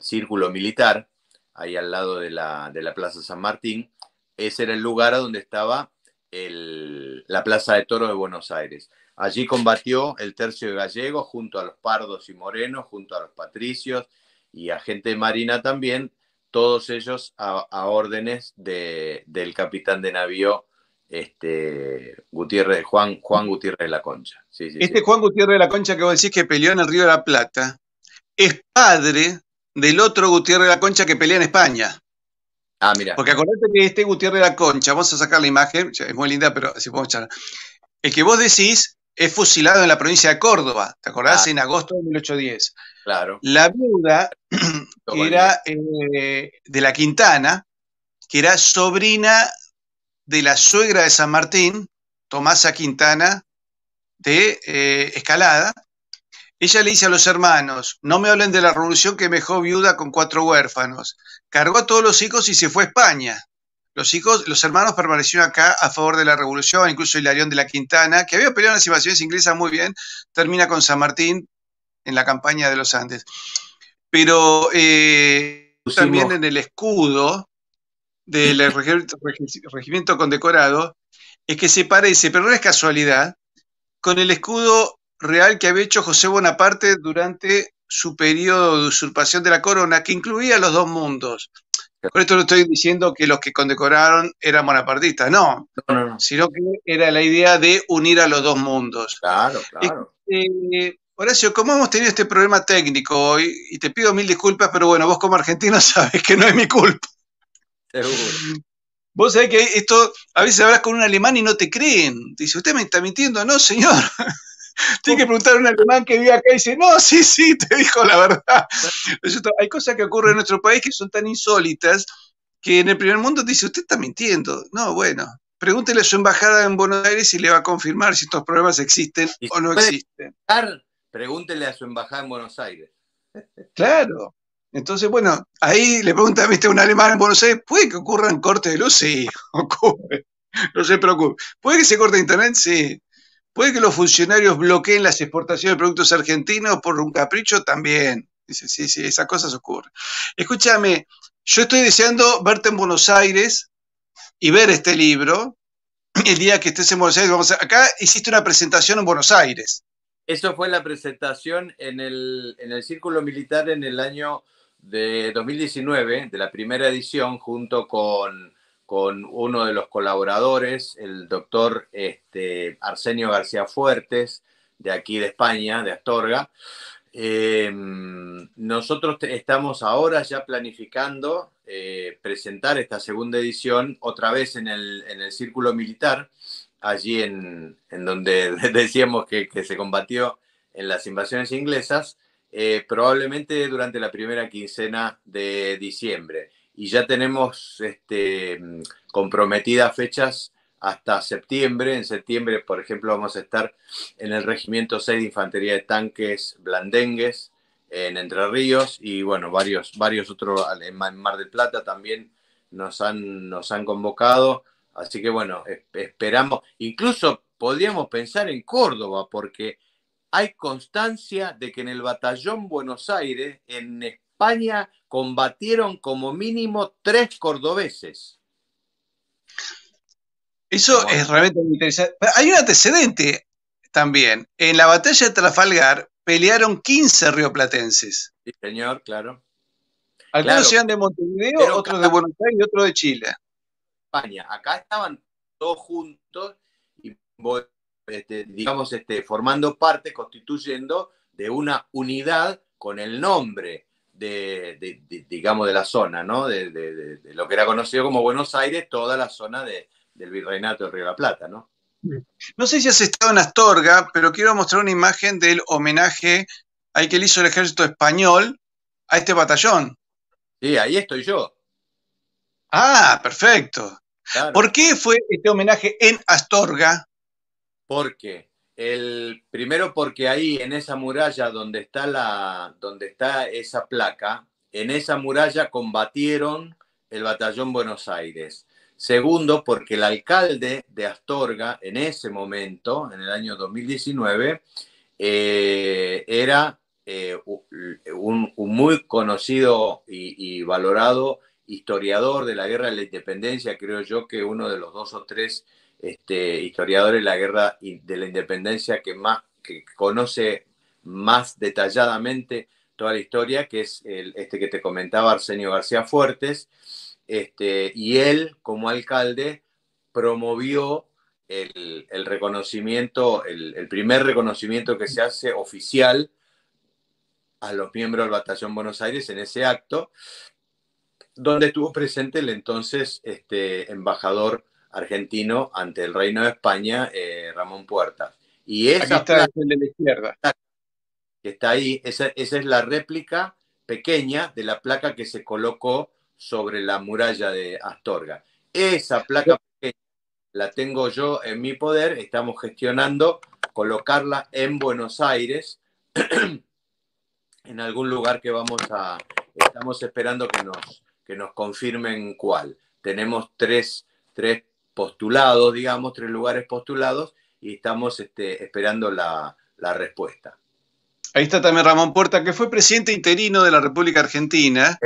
círculo militar, ahí al lado de la, Plaza San Martín. Ese era el lugar donde estaba la Plaza de Toros de Buenos Aires. Allí combatió el tercio de Gallego, junto a los pardos y morenos, junto a los patricios y a gente de marina también, todos ellos a, órdenes del capitán de navío este, Gutiérrez, Juan, Juan Gutiérrez de la Concha. Sí, este Juan Gutiérrez de la Concha que vos decís que peleó en el Río de la Plata es padre del otro Gutiérrez de la Concha que peleó en España. Ah, mira. Porque acordate que este Gutiérrez de la Concha, vamos a sacar la imagen, es muy linda, pero si podemos charlar. El que vos decís es fusilado en la provincia de Córdoba, ¿te acordás? Ah. En agosto de 1810. La viuda era eh, de la Quintana, que era sobrina de la suegra de San Martín, Tomasa Quintana, de eh, Escalada. Ella le dice a los hermanos, no me hablen de la revolución que me dejó viuda con cuatro huérfanos. Cargó a todos los hijos y se fue a España. Los hijos, los hermanos permanecieron acá a favor de la revolución, incluso Hilarión de la Quintana, que había peleado en las invasiones inglesas muy bien, termina con San Martín en la campaña de los Andes. Pero eh, también en el escudo del regimiento condecorado es que se parece, pero no es casualidad, con el escudo real que había hecho José Bonaparte durante su periodo de usurpación de la corona, que incluía los dos mundos. Por esto no estoy diciendo que los que condecoraron eran bonapartistas, no, sino que era la idea de unir a los dos mundos. Claro, claro. Este, Horacio, ¿cómo hemos tenido este problema técnico hoy, y te pido mil disculpas, pero bueno, vos como argentino sabes que no es mi culpa. Seguro. Vos sabés que esto, a veces hablas con un alemán y no te creen. dice, ¿usted me está mintiendo? No, señor. Tiene que preguntar a un alemán que vive acá y dice, no, sí, sí, te dijo la verdad. Hay cosas que ocurren en nuestro país que son tan insólitas que en el primer mundo dice, usted está mintiendo. No, bueno, pregúntele a su embajada en Buenos Aires y le va a confirmar si estos problemas existen o no existen. Pregúntele a su embajada en Buenos Aires. Claro. Entonces, bueno, ahí le pregunta, viste, un alemán en Buenos Aires, ¿puede que ocurra un corte de luz? Sí, ocurre. No se preocupe. ¿Puede que se corte internet? Sí. ¿Puede que los funcionarios bloqueen las exportaciones de productos argentinos por un capricho? También. Dice, sí, sí, esas cosas ocurren. Escúchame, yo estoy deseando verte en Buenos Aires y ver este libro. El día que estés en Buenos Aires, vamos acá hiciste una presentación en Buenos Aires. Eso fue la presentación en el, Círculo Militar en el año de 2019, de la primera edición, junto con, uno de los colaboradores, el doctor este, Arsenio García Fuertes, de aquí de España, de Astorga. Eh, nosotros estamos ahora ya planificando eh, presentar esta segunda edición otra vez en el, en el Círculo Militar allí en, donde decíamos que, se combatió en las invasiones inglesas, eh, probablemente durante la primera quincena de diciembre. Y ya tenemos este, comprometidas fechas hasta septiembre. En septiembre, por ejemplo, vamos a estar en el Regimiento 6 de Infantería de Tanques Blandengues, en Entre Ríos, y bueno, varios, varios otros, en Mar del Plata también nos han convocado. Así que bueno, esperamos, incluso podríamos pensar en Córdoba, porque hay constancia de que en el batallón Buenos Aires, en España, combatieron como mínimo tres cordobeses. Eso es realmente muy interesante. Hay un antecedente también. En la batalla de Trafalgar pelearon 15 rioplatenses. Sí, señor, claro. Algunos de Montevideo, otros de Buenos Aires y otros de Chile. Acá estaban todos juntos y este, digamos, este, formando parte, constituyendo de una unidad con el nombre de, digamos, de la zona, ¿no? De, lo que era conocido como Buenos Aires, toda la zona del virreinato del Río de la Plata, ¿no? No sé si has estado en Astorga, pero quiero mostrar una imagen del homenaje al que le hizo el ejército español a este batallón. Sí, ahí estoy yo. Ah, perfecto. ¿Por qué fue este homenaje en Astorga? Porque el primero porque ahí en esa muralla donde está la donde está esa placa, en esa muralla combatieron el batallón Buenos Aires. Segundo, porque el alcalde de Astorga en ese momento, en el año 2019, eh, era eh, un, muy conocido y valorado historiador de la guerra de la independencia, creo yo que uno de los dos o tres este, historiadores de la guerra de la independencia que más que conoce más detalladamente toda la historia, que es este que te comentaba Arsenio García Fuertes, este, y él como alcalde promovió el, reconocimiento, el, primer reconocimiento que se hace oficial a los miembros del Batallón Buenos Aires en ese acto, donde estuvo presente el entonces este, embajador argentino ante el Reino de España, eh, Ramón Puerta. Y esa de la izquierda. Que está ahí, esa, esa, es la réplica pequeña de la placa que se colocó sobre la muralla de Astorga. Esa placa pequeña la tengo yo en mi poder, estamos gestionando colocarla en Buenos Aires, en algún lugar que vamos a, estamos esperando que nos, que nos confirmen cuál. Tenemos tres, postulados, digamos, tres lugares postulados y estamos este, esperando la, la respuesta. Ahí está también Ramón Puerta, que fue presidente interino de la República Argentina.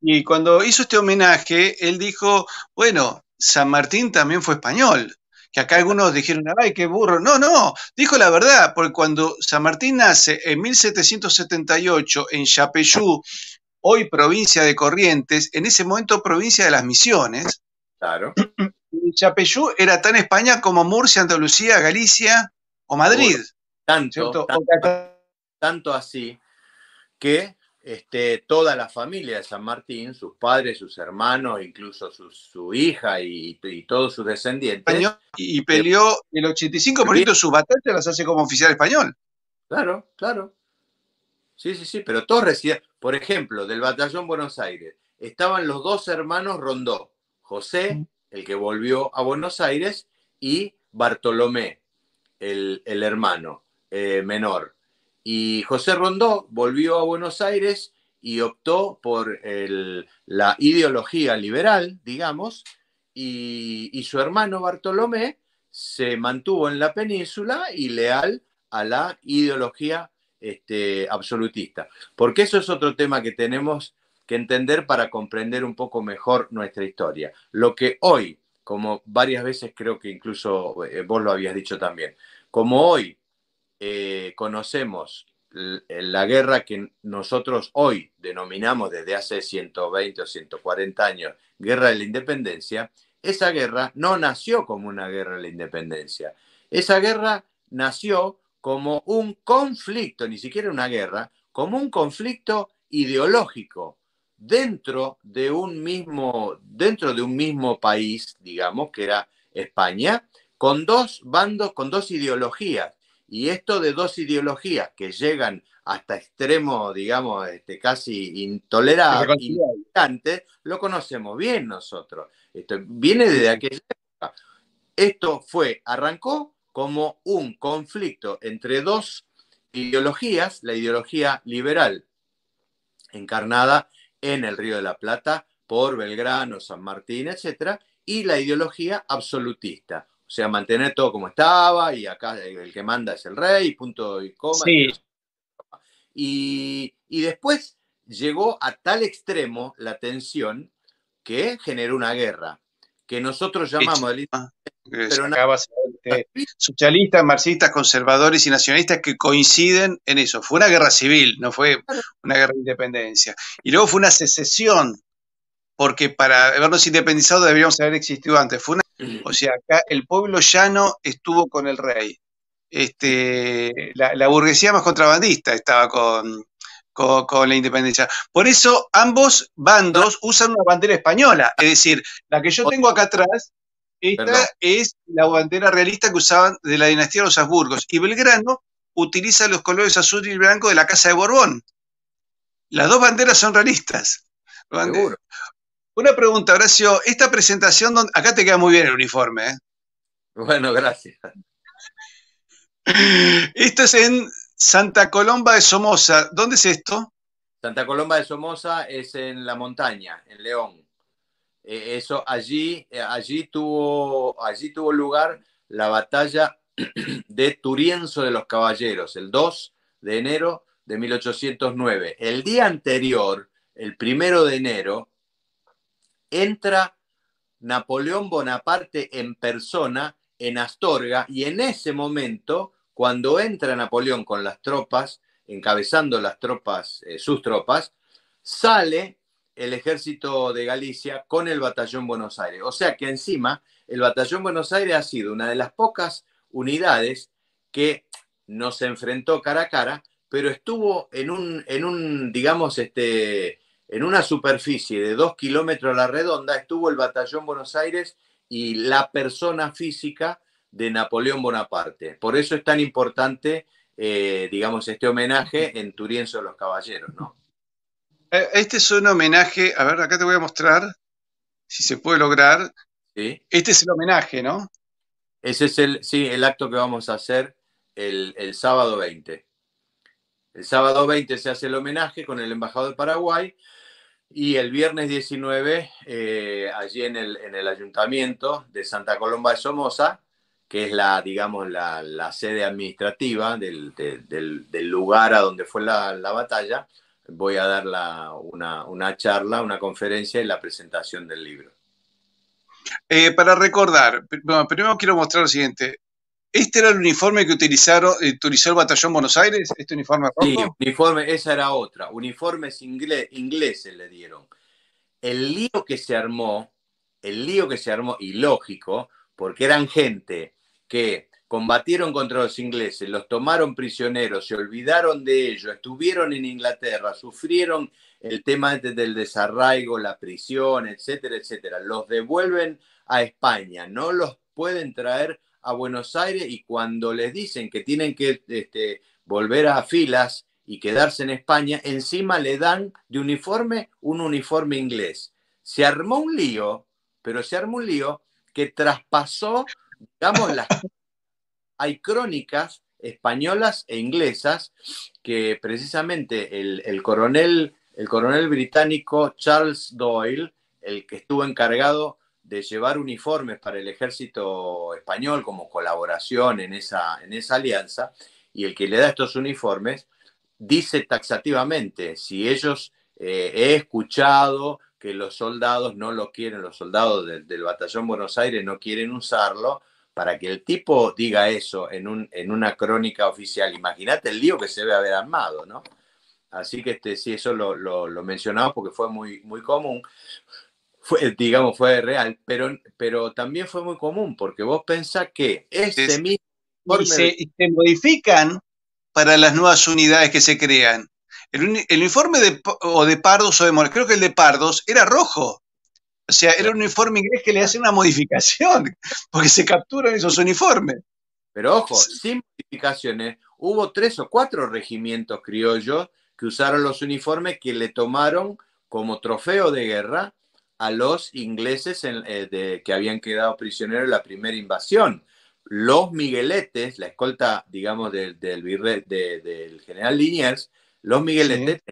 Y cuando hizo este homenaje, él dijo, bueno, San Martín también fue español. Que acá algunos dijeron, ay, qué burro. No, no, dijo la verdad, porque cuando San Martín nace en 1778 en Chapeyú, hoy provincia de Corrientes, en ese momento provincia de las Misiones. Claro. Chapeyú era tan España como Murcia, Andalucía, Galicia o Madrid. Tanto, tanto, así que este, toda la familia de San Martín, sus padres, sus hermanos, incluso su, hija y, todos sus descendientes. Y peleó el 85% de su batalla, las hace como oficial español. Claro, claro. Sí, sí, sí, pero todos por ejemplo, del batallón Buenos Aires, estaban los dos hermanos Rondó, José, el que volvió a Buenos Aires, y Bartolomé, el, hermano eh, menor. Y José Rondó volvió a Buenos Aires y optó por la ideología liberal, digamos, y, y, su hermano Bartolomé se mantuvo en la península y leal a la ideología este, absolutista. Porque eso es otro tema que tenemos que entender para comprender un poco mejor nuestra historia. Lo que hoy, como varias veces creo que incluso eh, vos lo habías dicho también, como hoy eh, conocemos la guerra que nosotros hoy denominamos desde hace 120 o 140 años guerra de la independencia, esa guerra no nació como una guerra de la independencia. Esa guerra nació como un conflicto, ni siquiera una guerra, como un conflicto ideológico dentro de un mismo, dentro de un mismo país, digamos, que era España, con dos bandos, con dos ideologías. Y esto de dos ideologías que llegan hasta extremos, digamos, este, casi intolerables, lo conocemos bien nosotros. Esto viene desde aquella época. Esto fue, arrancó como un conflicto entre dos ideologías, la ideología liberal, encarnada en el Río de la Plata por Belgrano, San Martín, etc., y la ideología absolutista, o sea, mantener todo como estaba y acá el que manda es el rey, punto y coma. Y, después llegó a tal extremo la tensión que generó una guerra, que nosotros llamamos... el... Este, socialistas, marxistas, conservadores y nacionalistas que coinciden en eso. Fue una guerra civil, no fue una guerra de independencia. Y luego fue una secesión, porque para habernos independizado deberíamos haber existido antes. o sea, acá el pueblo llano estuvo con el rey. Este, la, burguesía más contrabandista estaba con, con, la independencia. Por eso ambos bandos usan una bandera española, es decir, la que yo tengo acá atrás esta es la bandera realista que usaban de la dinastía de los Habsburgos. Y Belgrano utiliza los colores azul y blanco de la Casa de Borbón. Las dos banderas son realistas. Seguro. Una pregunta, Horacio. Esta presentación, acá te queda muy bien el uniforme. ¿eh? Bueno, gracias. Esto es en Santa Colomba de Somoza. ¿Dónde es esto? Santa Colomba de Somoza es en la montaña, en León. Eh, eso allí, eh, allí, tuvo, allí tuvo lugar la batalla de Turienzo de los Caballeros, el 2 de enero de 1809. El día anterior, el primero de enero, entra Napoleón Bonaparte en persona en Astorga y en ese momento, cuando entra Napoleón con las tropas, encabezando las tropas, eh, sus tropas, sale el ejército de Galicia con el batallón Buenos Aires. O sea que encima el batallón Buenos Aires ha sido una de las pocas unidades que nos enfrentó cara a cara, pero estuvo en un, en un digamos, este, en una superficie de dos kilómetros a la redonda, estuvo el batallón Buenos Aires y la persona física de Napoleón Bonaparte. Por eso es tan importante, eh, digamos, este homenaje en Turienzo de los Caballeros, ¿no? Eh, este es un homenaje, a ver, acá te voy a mostrar si se puede lograr. Este es el homenaje, ¿no? Ese es el, sí, el acto que vamos a hacer el, sábado 20. El sábado 20 se hace el homenaje con el embajador de Paraguay y el viernes 19, eh, allí en el, ayuntamiento de Santa Colomba de Somoza, que es la, digamos, la, sede administrativa del, lugar a donde fue la batalla, voy a dar una, charla, una conferencia y la presentación del libro. Eh, para recordar, primero quiero mostrar lo siguiente. ¿Este era el uniforme que utilizaron, eh, utilizó el batallón Buenos Aires? ¿Este uniforme rojo? Sí, uniforme, esa era otra. Uniformes ingleses le dieron. El lío que se armó, el lío que se armó, ilógico porque eran gente que combatieron contra los ingleses, los tomaron prisioneros, se olvidaron de ellos, estuvieron en Inglaterra, sufrieron el tema este del desarraigo, la prisión, etcétera, etcétera. Los devuelven a España, no los pueden traer a Buenos Aires y cuando les dicen que tienen que este, volver a filas y quedarse en España, encima le dan de uniforme un uniforme inglés. Se armó un lío, pero se armó un lío que traspasó, digamos, las hay crónicas españolas e inglesas que precisamente el, coronel, británico Charles Doyle, el que estuvo encargado de llevar uniformes para el ejército español como colaboración en esa, alianza, y el que le da estos uniformes, dice taxativamente, si ellos eh, he escuchado que los soldados no lo quieren, los soldados del batallón Buenos Aires no quieren usarlo, para que el tipo diga eso en, un, en una crónica oficial, imagínate el lío que se debe haber armado, ¿no? Así que este, sí, eso lo, lo, mencionaba porque fue muy, muy común, fue, digamos, fue real, pero, pero también fue muy común porque vos pensás que este es, mismo... Y se, modifican para las nuevas unidades que se crean. El, informe de, o de Pardos o de Morales, creo que el de Pardos era rojo, o sea, era un uniforme inglés que le hacen una modificación, porque se capturan esos uniformes. Pero ojo, sin modificaciones, hubo tres o cuatro regimientos criollos que usaron los uniformes que le tomaron como trofeo de guerra a los ingleses eh, que habían quedado prisioneros en la primera invasión. Los migueletes, la escolta, digamos, del, del general Liniers, los migueletes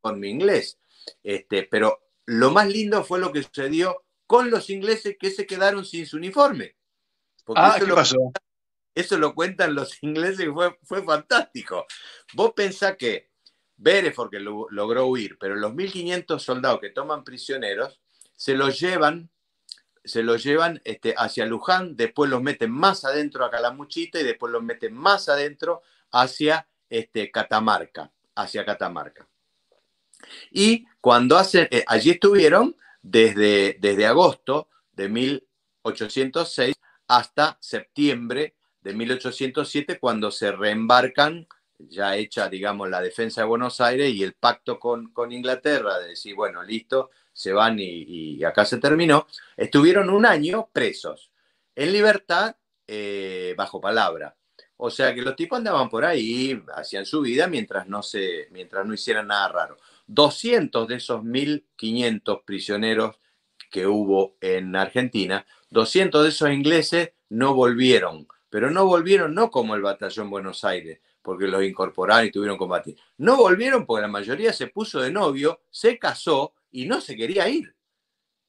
con inglés. Este, pero lo más lindo fue lo que sucedió con los ingleses que se quedaron sin su uniforme. ah, eso ¿qué lo, pasó? Eso lo cuentan los ingleses y fue, fue fantástico. Vos pensás que Bereford porque logró huir, pero los 1.500 soldados que toman prisioneros se los llevan, se los llevan este, hacia Luján, después los meten más adentro a Calamuchita y después los meten más adentro hacia este, Catamarca, hacia Catamarca. Y cuando hacen, eh, allí estuvieron desde, agosto de 1806 hasta septiembre de 1807, cuando se reembarcan, ya hecha, digamos, la defensa de Buenos Aires y el pacto con, Inglaterra, de decir, bueno, listo, se van y, acá se terminó, estuvieron un año presos, en libertad, eh, bajo palabra. O sea que los tipos andaban por ahí, hacían su vida mientras mientras no hicieran nada raro. 200 de esos 1.500 prisioneros que hubo en Argentina, 200 de esos ingleses no volvieron, pero no volvieron no como el batallón Buenos Aires, porque los incorporaron y tuvieron combatir. No volvieron porque la mayoría se puso de novio, se casó y no se quería ir.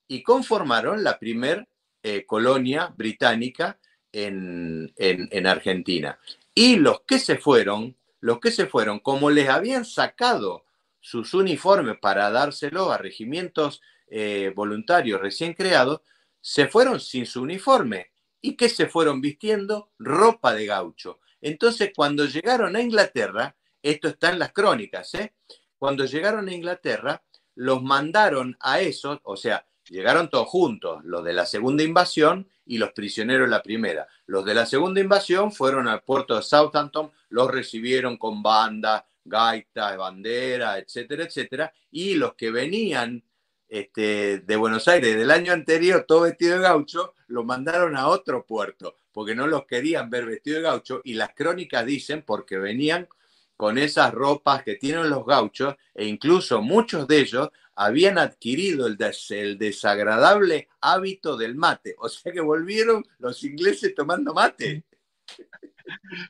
Y conformaron la primer eh, colonia británica en, en Argentina. Y los que se fueron, los que se fueron, como les habían sacado sus uniformes para dárselo a regimientos eh, voluntarios recién creados, se fueron sin su uniforme. ¿Y que se fueron vistiendo? Ropa de gaucho. Entonces, cuando llegaron a Inglaterra, esto está en las crónicas, ¿eh? cuando llegaron a Inglaterra, los mandaron a esos, o sea, llegaron todos juntos, los de la segunda invasión y los prisioneros de la primera. Los de la segunda invasión fueron al puerto de Southampton, los recibieron con bandas, gaita, bandera, etcétera, etcétera, y los que venían este, de Buenos Aires del año anterior, todo vestido de gaucho, lo mandaron a otro puerto, porque no los querían ver vestido de gaucho, y las crónicas dicen, porque venían con esas ropas que tienen los gauchos, e incluso muchos de ellos habían adquirido el, el desagradable hábito del mate, o sea que volvieron los ingleses tomando mate.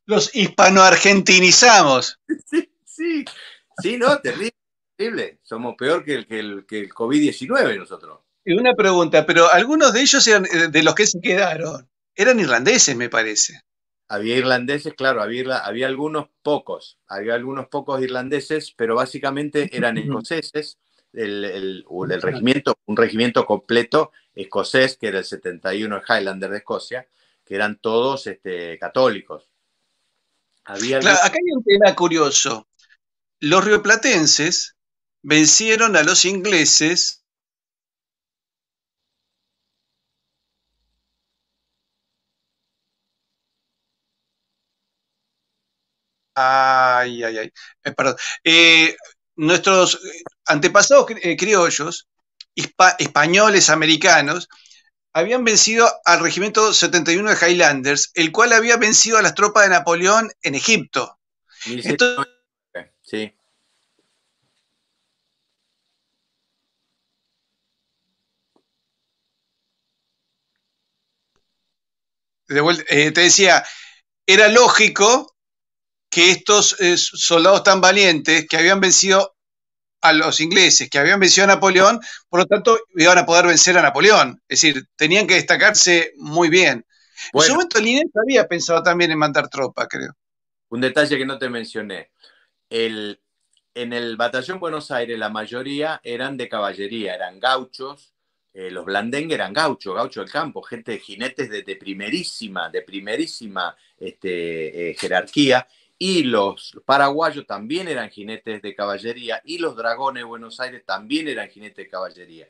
Los hispanoargentinizamos. Sí sí. Sí, no, terrible, Somos peor que el, que el, que el COVID-19 nosotros. Y una pregunta, pero algunos de ellos eh, de los que se quedaron. Eran irlandeses, me parece. Había irlandeses, claro, había, había algunos pocos, había algunos pocos irlandeses, pero básicamente eran escoceses, el, el, el regimiento, un regimiento completo escocés, que era el 71 Highlander de Escocia, que eran todos este, católicos. Había acá hay un tema curioso los rioplatenses vencieron a los ingleses Ay, ay, ay. Eh, eh, nuestros eh, antepasados criollos, españoles, americanos, habían vencido al regimiento 71 de Highlanders, el cual había vencido a las tropas de Napoleón en Egipto. Sí. Eh, te decía, era lógico que estos eh, soldados tan valientes que habían vencido a los ingleses, que habían vencido a Napoleón, por lo tanto iban a poder vencer a Napoleón. Es decir, tenían que destacarse muy bien. en su momento había pensado también en mandar tropas, creo. Un detalle que no te mencioné el, en el batallón Buenos Aires la mayoría eran de caballería, eran gauchos, eh, los blandengue eran gauchos, gauchos del campo, gente de jinetes de, de primerísima, de primerísima este, eh, jerarquía, y los paraguayos también eran jinetes de caballería, y los dragones de Buenos Aires también eran jinetes de caballería.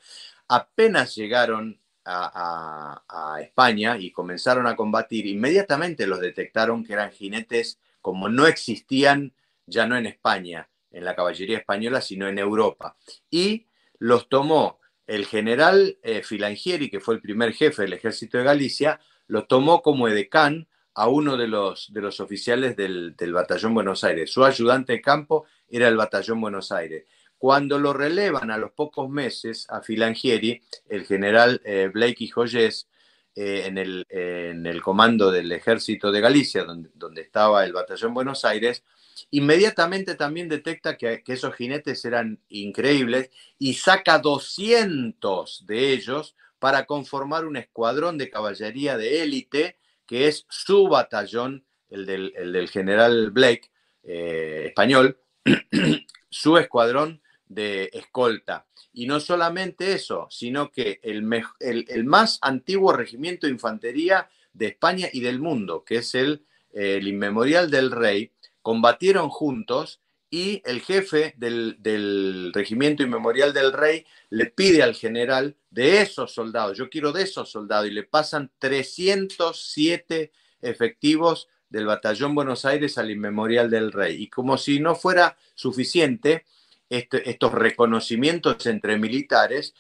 Apenas llegaron a España y comenzaron a combatir, inmediatamente los detectaron que eran jinetes como no existían ya no en España, en la caballería española, sino en Europa. Y los tomó el general eh, Filangieri, que fue el primer jefe del ejército de Galicia, los tomó como edecán a uno de los, de los oficiales del, del, batallón Buenos Aires. Su ayudante de campo era el batallón Buenos Aires. Cuando lo relevan a los pocos meses a Filangieri, el general eh, Blake y hoyes eh, en, el, en, el, comando del ejército de Galicia, donde estaba el batallón Buenos Aires, Inmediatamente también detecta que, esos jinetes eran increíbles y saca 200 de ellos para conformar un escuadrón de caballería de élite que es su batallón, el del, general Blake, eh, español, su escuadrón de escolta. Y no solamente eso, sino que el, el, más antiguo regimiento de infantería de España y del mundo, que es el, el Inmemorial del Rey, combatieron juntos y el jefe del, regimiento inmemorial del rey le pide al general de esos soldados, yo quiero de esos soldados, y le pasan 307 efectivos del batallón Buenos Aires al inmemorial del rey. Y como si no fuera suficiente este, estos reconocimientos entre militares,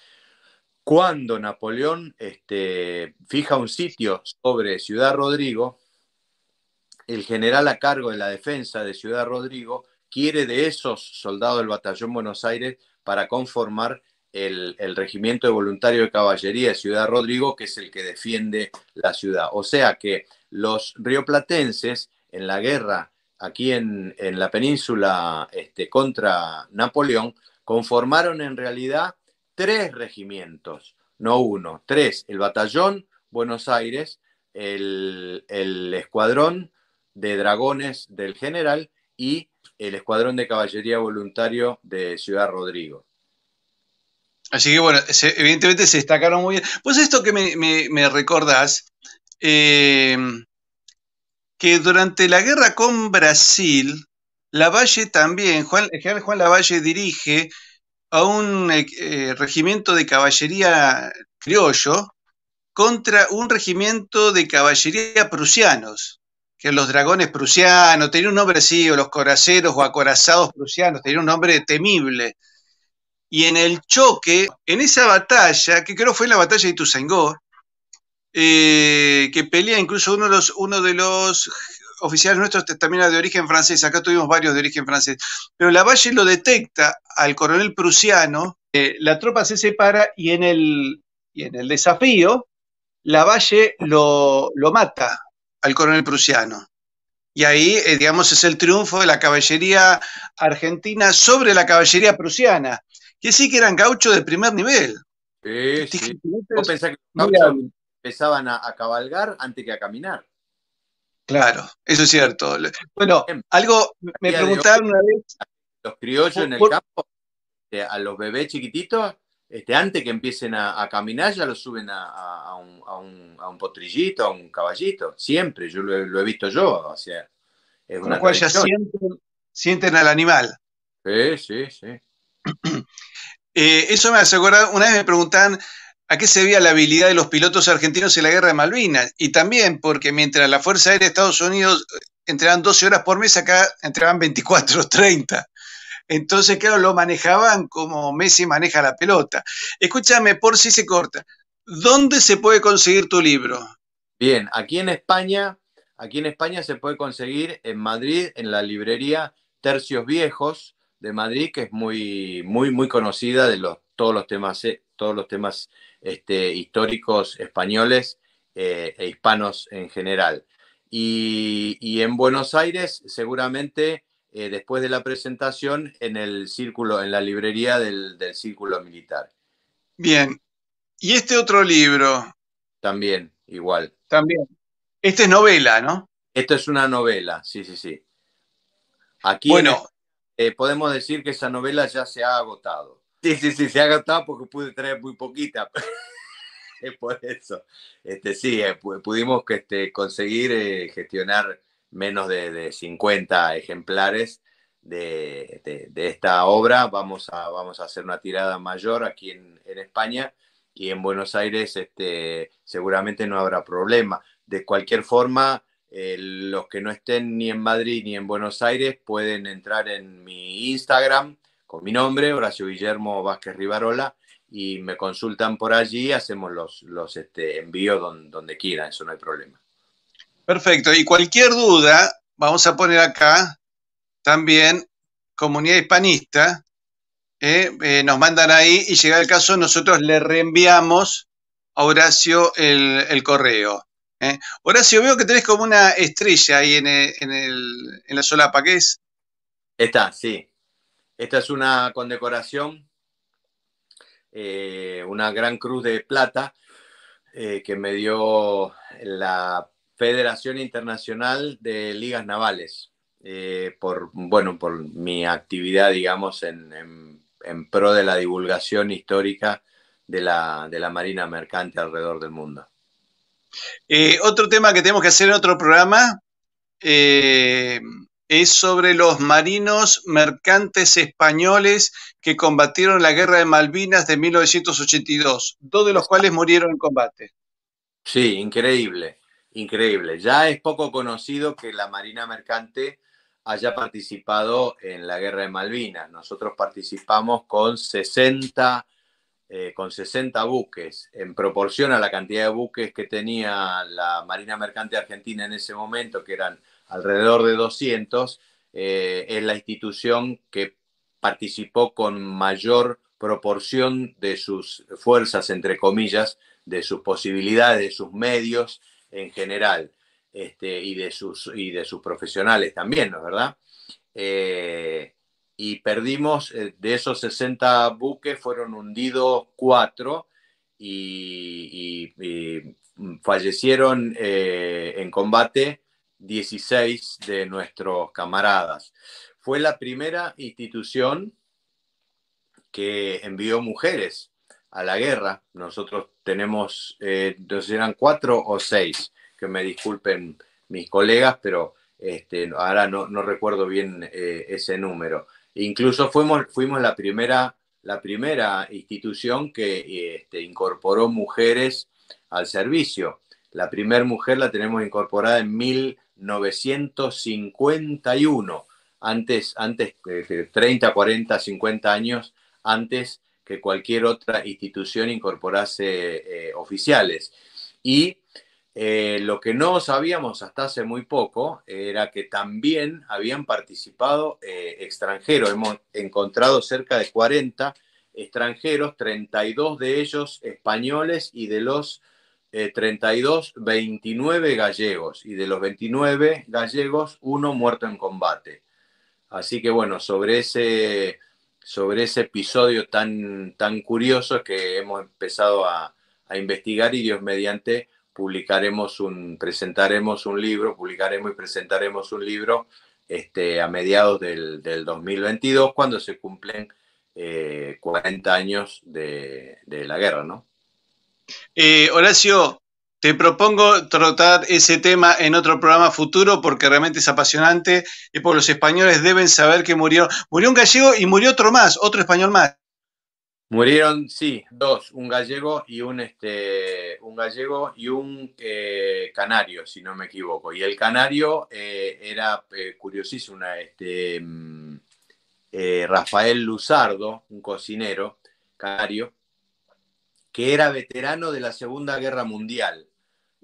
cuando Napoleón este, fija un sitio sobre Ciudad Rodrigo, el general a cargo de la defensa de Ciudad Rodrigo quiere de esos soldados del batallón Buenos Aires para conformar el, regimiento de voluntario de caballería de Ciudad Rodrigo, que es el que defiende la ciudad. O sea que los rioplatenses en la guerra aquí en, la península este, contra Napoleón conformaron en realidad tres regimientos, no uno, tres, el batallón Buenos Aires, el, el escuadrón de Dragones del General y el Escuadrón de Caballería Voluntario de Ciudad Rodrigo. Así que bueno, evidentemente se destacaron muy bien. Pues esto que me, me, recordás, eh, que durante la guerra con Brasil, Lavalle también, el general Juan Lavalle dirige a un eh, eh, regimiento de caballería criollo contra un regimiento de caballería prusianos que los dragones prusianos, tenían un nombre así, o los coraceros o acorazados prusianos, tenían un nombre temible. Y en el choque, en esa batalla, que creo fue la batalla de Ituzaingó, eh, que pelea incluso uno de los, uno de los oficiales nuestros este, también de origen francés, acá tuvimos varios de origen francés, pero Lavalle lo detecta al coronel prusiano, eh, la tropa se separa y en el, desafío Lavalle lo mata al coronel prusiano. Y ahí, eh, digamos, es el triunfo de la caballería argentina sobre la caballería prusiana, que sí que eran gauchos de primer nivel. Sí, este que empezaban a, a cabalgar antes que a caminar. Claro, eso es cierto. Bueno, algo me preguntaron una vez. Los criollos en el campo, a los bebés chiquititos este, antes que empiecen a, caminar ya lo suben a, un, a, un, potrillito, a un caballito, siempre, yo lo, he visto yo, o sea, es Con una cual ya sienten, al animal. Sí, sí, sí. Eh, eso me hace acordar, una vez me preguntaban a qué se veía la habilidad de los pilotos argentinos en la guerra de Malvinas, y también porque mientras la Fuerza Aérea de Estados Unidos eh, entregan 12 horas por mes, acá entraban 24, 30. Entonces, claro, lo manejaban como Messi maneja la pelota. Escúchame, por si se corta, ¿dónde se puede conseguir tu libro? Bien, aquí en España, aquí en España se puede conseguir en Madrid, en la librería Tercios Viejos de Madrid, que es muy, muy, muy conocida de los, todos los temas, eh, todos los temas este, históricos españoles eh, e hispanos en general. Y, y en Buenos Aires, seguramente eh, después de la presentación en el círculo, en la librería del, círculo militar. Bien. ¿Y este otro libro? También, igual. También. Esta es novela, ¿no? Esto es una novela, sí, sí, sí. Aquí bueno, eh, podemos decir que esa novela ya se ha agotado. Sí, sí, sí, se ha agotado porque pude traer muy poquita. es por eso. Este, sí, eh, pudimos este, conseguir gestionar menos de, 50 ejemplares de, esta obra. Vamos a, vamos a hacer una tirada mayor aquí en, España y en Buenos Aires este, seguramente no habrá problema. De cualquier forma, eh, los que no estén ni en Madrid ni en Buenos Aires pueden entrar en mi Instagram con mi nombre, Horacio Guillermo Vázquez Rivarola, y me consultan por allí hacemos los, los este, envíos donde, donde quieran, eso no hay problema. Perfecto. Y cualquier duda, vamos a poner acá también comunidad hispanista. Eh, eh, nos mandan ahí y llega el caso, nosotros le reenviamos a Horacio el, el correo. Eh. Horacio, veo que tenés como una estrella ahí en, en, el, en la solapa, ¿qué es? Esta, sí. Esta es una condecoración, una gran cruz de plata que me dio la Federación Internacional de Ligas Navales, eh, por, bueno, por mi actividad, digamos, en, pro de la divulgación histórica de la, Marina Mercante alrededor del mundo. Eh, otro tema que tenemos que hacer en otro programa eh, es sobre los marinos mercantes españoles que combatieron la Guerra de Malvinas de 1982, dos de los cuales murieron en combate. Sí, increíble increíble. Ya es poco conocido que la Marina Mercante haya participado en la Guerra de Malvinas. Nosotros participamos con 60, eh, con 60 buques, en proporción a la cantidad de buques que tenía la Marina Mercante Argentina en ese momento, que eran alrededor de 200, eh, es la institución que participó con mayor proporción de sus fuerzas, entre comillas, de sus posibilidades, de sus medios en general este, y, de sus, y de sus profesionales también, ¿no es verdad? Eh, y perdimos, eh, de esos 60 buques fueron hundidos cuatro y, fallecieron eh, en combate 16 de nuestros camaradas. Fue la primera institución que envió mujeres a la guerra. Nosotros tenemos, eh, entonces eran cuatro o seis, que me disculpen mis colegas, pero este, ahora no, no, recuerdo bien eh, ese número. Incluso fuimos, fuimos la, primera, la primera institución que este, incorporó mujeres al servicio. La primera mujer la tenemos incorporada en 1951, antes, antes 30, 40, 50 años antes que cualquier otra institución incorporase eh, oficiales. Y eh, lo que no sabíamos hasta hace muy poco era que también habían participado eh, extranjeros. Hemos encontrado cerca de 40 extranjeros, 32 de ellos españoles y de los 32, 29 gallegos. Y de los 29 gallegos, uno muerto en combate. Así que bueno, sobre ese sobre ese episodio tan, tan curioso que hemos empezado a, investigar y Dios mediante publicaremos un, presentaremos un libro, publicaremos y presentaremos un libro este, a mediados del, 2022 cuando se cumplen 40 eh, años de, la guerra, ¿no? Eh, Horacio, te propongo trotar ese tema en otro programa futuro porque realmente es apasionante y por los españoles deben saber que murió, murió un gallego y murió otro más, otro español más. Murieron, sí, dos, un gallego y un este, un gallego y un eh, canario, si no me equivoco. Y el canario eh, era eh, curiosísimo, este, mm, Rafael Luzardo, un cocinero canario, que era veterano de la Segunda Guerra Mundial.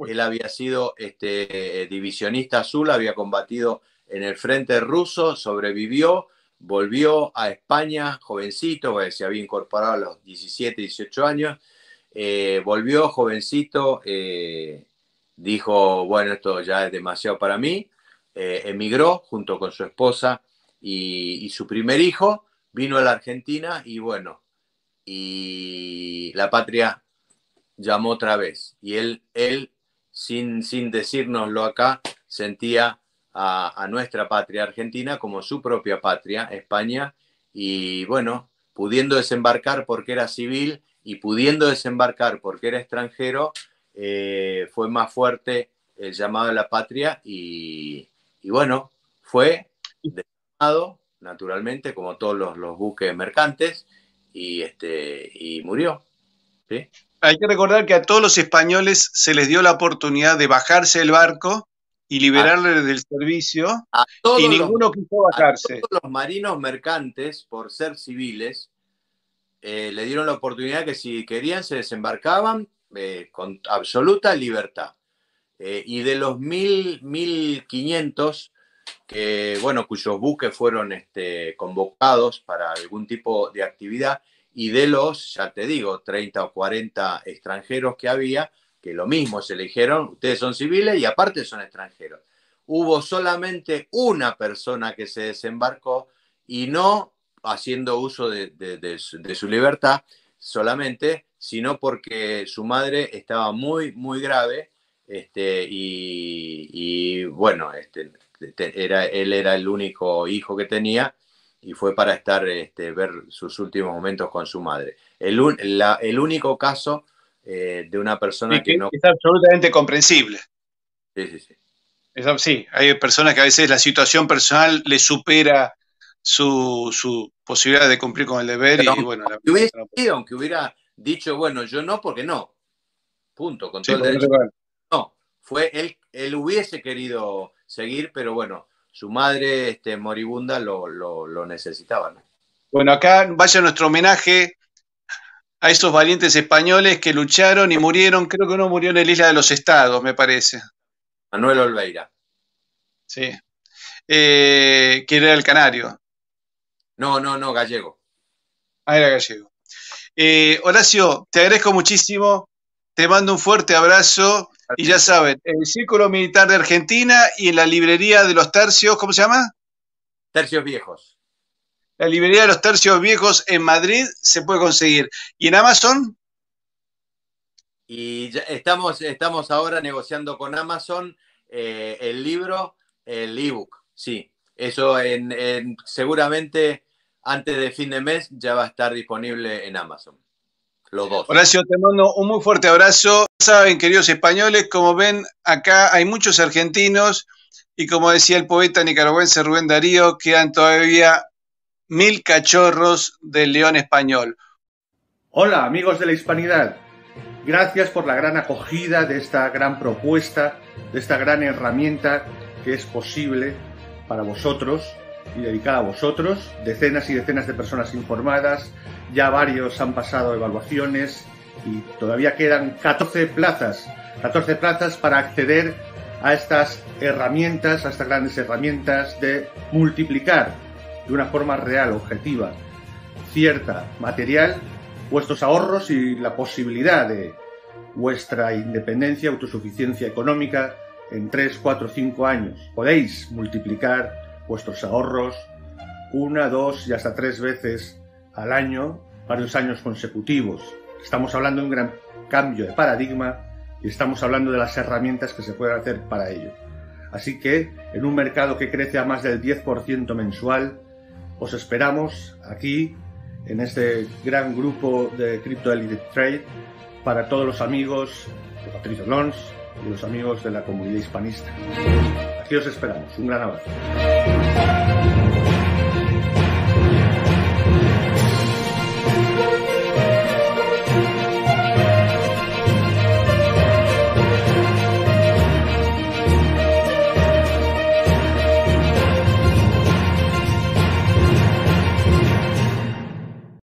Él había sido este, eh, divisionista azul, había combatido en el frente ruso, sobrevivió, volvió a España jovencito, se había incorporado a los 17, 18 años, eh, volvió jovencito, eh, dijo, bueno, esto ya es demasiado para mí, emigró junto con su esposa y, y, su primer hijo, vino a la Argentina y bueno, y la patria llamó otra vez. Y él, él sin, sin decírnoslo acá, sentía a, nuestra patria argentina como su propia patria, España, y bueno, pudiendo desembarcar porque era civil y pudiendo desembarcar porque era extranjero, eh, fue más fuerte el llamado a la patria y, bueno, fue desarmado, naturalmente, como todos los, buques mercantes, y, este, y murió. ¿sí? Hay que recordar que a todos los españoles se les dio la oportunidad de bajarse del barco y liberarle ah. del servicio y ninguno los, quiso bajarse. A todos los marinos mercantes, por ser civiles, eh, le dieron la oportunidad que si querían se desembarcaban eh, con absoluta libertad. Eh, y de los mil, 1.500 que, bueno, cuyos buques fueron este, convocados para algún tipo de actividad, y de los, ya te digo, 30 o 40 extranjeros que había, que lo mismo se eligieron ustedes son civiles y aparte son extranjeros. Hubo solamente una persona que se desembarcó y no haciendo uso de, su libertad solamente, sino porque su madre estaba muy, muy grave este, y, y bueno, este, era, él era el único hijo que tenía y fue para estar, este, ver sus últimos momentos con su madre. El, el único caso eh, de una persona que, no... Es absolutamente comprensible. Sí, sí, sí. sí, hay personas que a veces la situación personal le supera su, su, posibilidad de cumplir con el deber y, bueno... Aunque hubiera, aunque hubiera dicho, bueno, yo no porque no, punto, con todo el derecho. No, fue él, él hubiese querido seguir, pero bueno, su madre este, moribunda lo, lo, necesitaba. Bueno, acá vaya nuestro homenaje a esos valientes españoles que lucharon y murieron, creo que uno murió en el Isla de los Estados, me parece. Manuel Olveira. Sí. Eh, ¿Quién era el canario. No, no, no, gallego. Ah, era gallego. Eh, Horacio, te agradezco muchísimo, te mando un fuerte abrazo y ya saben, el Círculo Militar de Argentina y en la librería de los tercios, ¿cómo se llama? Tercios Viejos. La librería de los tercios viejos en Madrid se puede conseguir. ¿Y en Amazon? Y estamos, estamos ahora negociando con Amazon eh, el libro, el ebook, sí. Eso en, seguramente antes de fin de mes ya va a estar disponible en Amazon los dos. Horacio, te un muy fuerte abrazo. Saben, queridos españoles, como ven, acá hay muchos argentinos y como decía el poeta nicaragüense Rubén Darío, quedan todavía mil cachorros del león español. Hola, amigos de la hispanidad. Gracias por la gran acogida de esta gran propuesta, de esta gran herramienta que es posible para vosotros y dedicada a vosotros, decenas y decenas de personas informadas, ya varios han pasado evaluaciones y todavía quedan 14 plazas, 14 plazas para acceder a estas herramientas, a estas grandes herramientas de multiplicar de una forma real, objetiva, cierta, material, vuestros ahorros y la posibilidad de vuestra independencia, autosuficiencia económica en 3, 4, 5 años. Podéis multiplicar vuestros ahorros una, dos y hasta tres veces al año, varios años consecutivos. Estamos hablando de un gran cambio de paradigma y estamos hablando de las herramientas que se pueden hacer para ello. Así que en un mercado que crece a más del 10% mensual, os esperamos aquí en este gran grupo de Crypto Elite Trade para todos los amigos de Patricio Lons y los amigos de la comunidad hispanista. Aquí os esperamos. Un gran abrazo.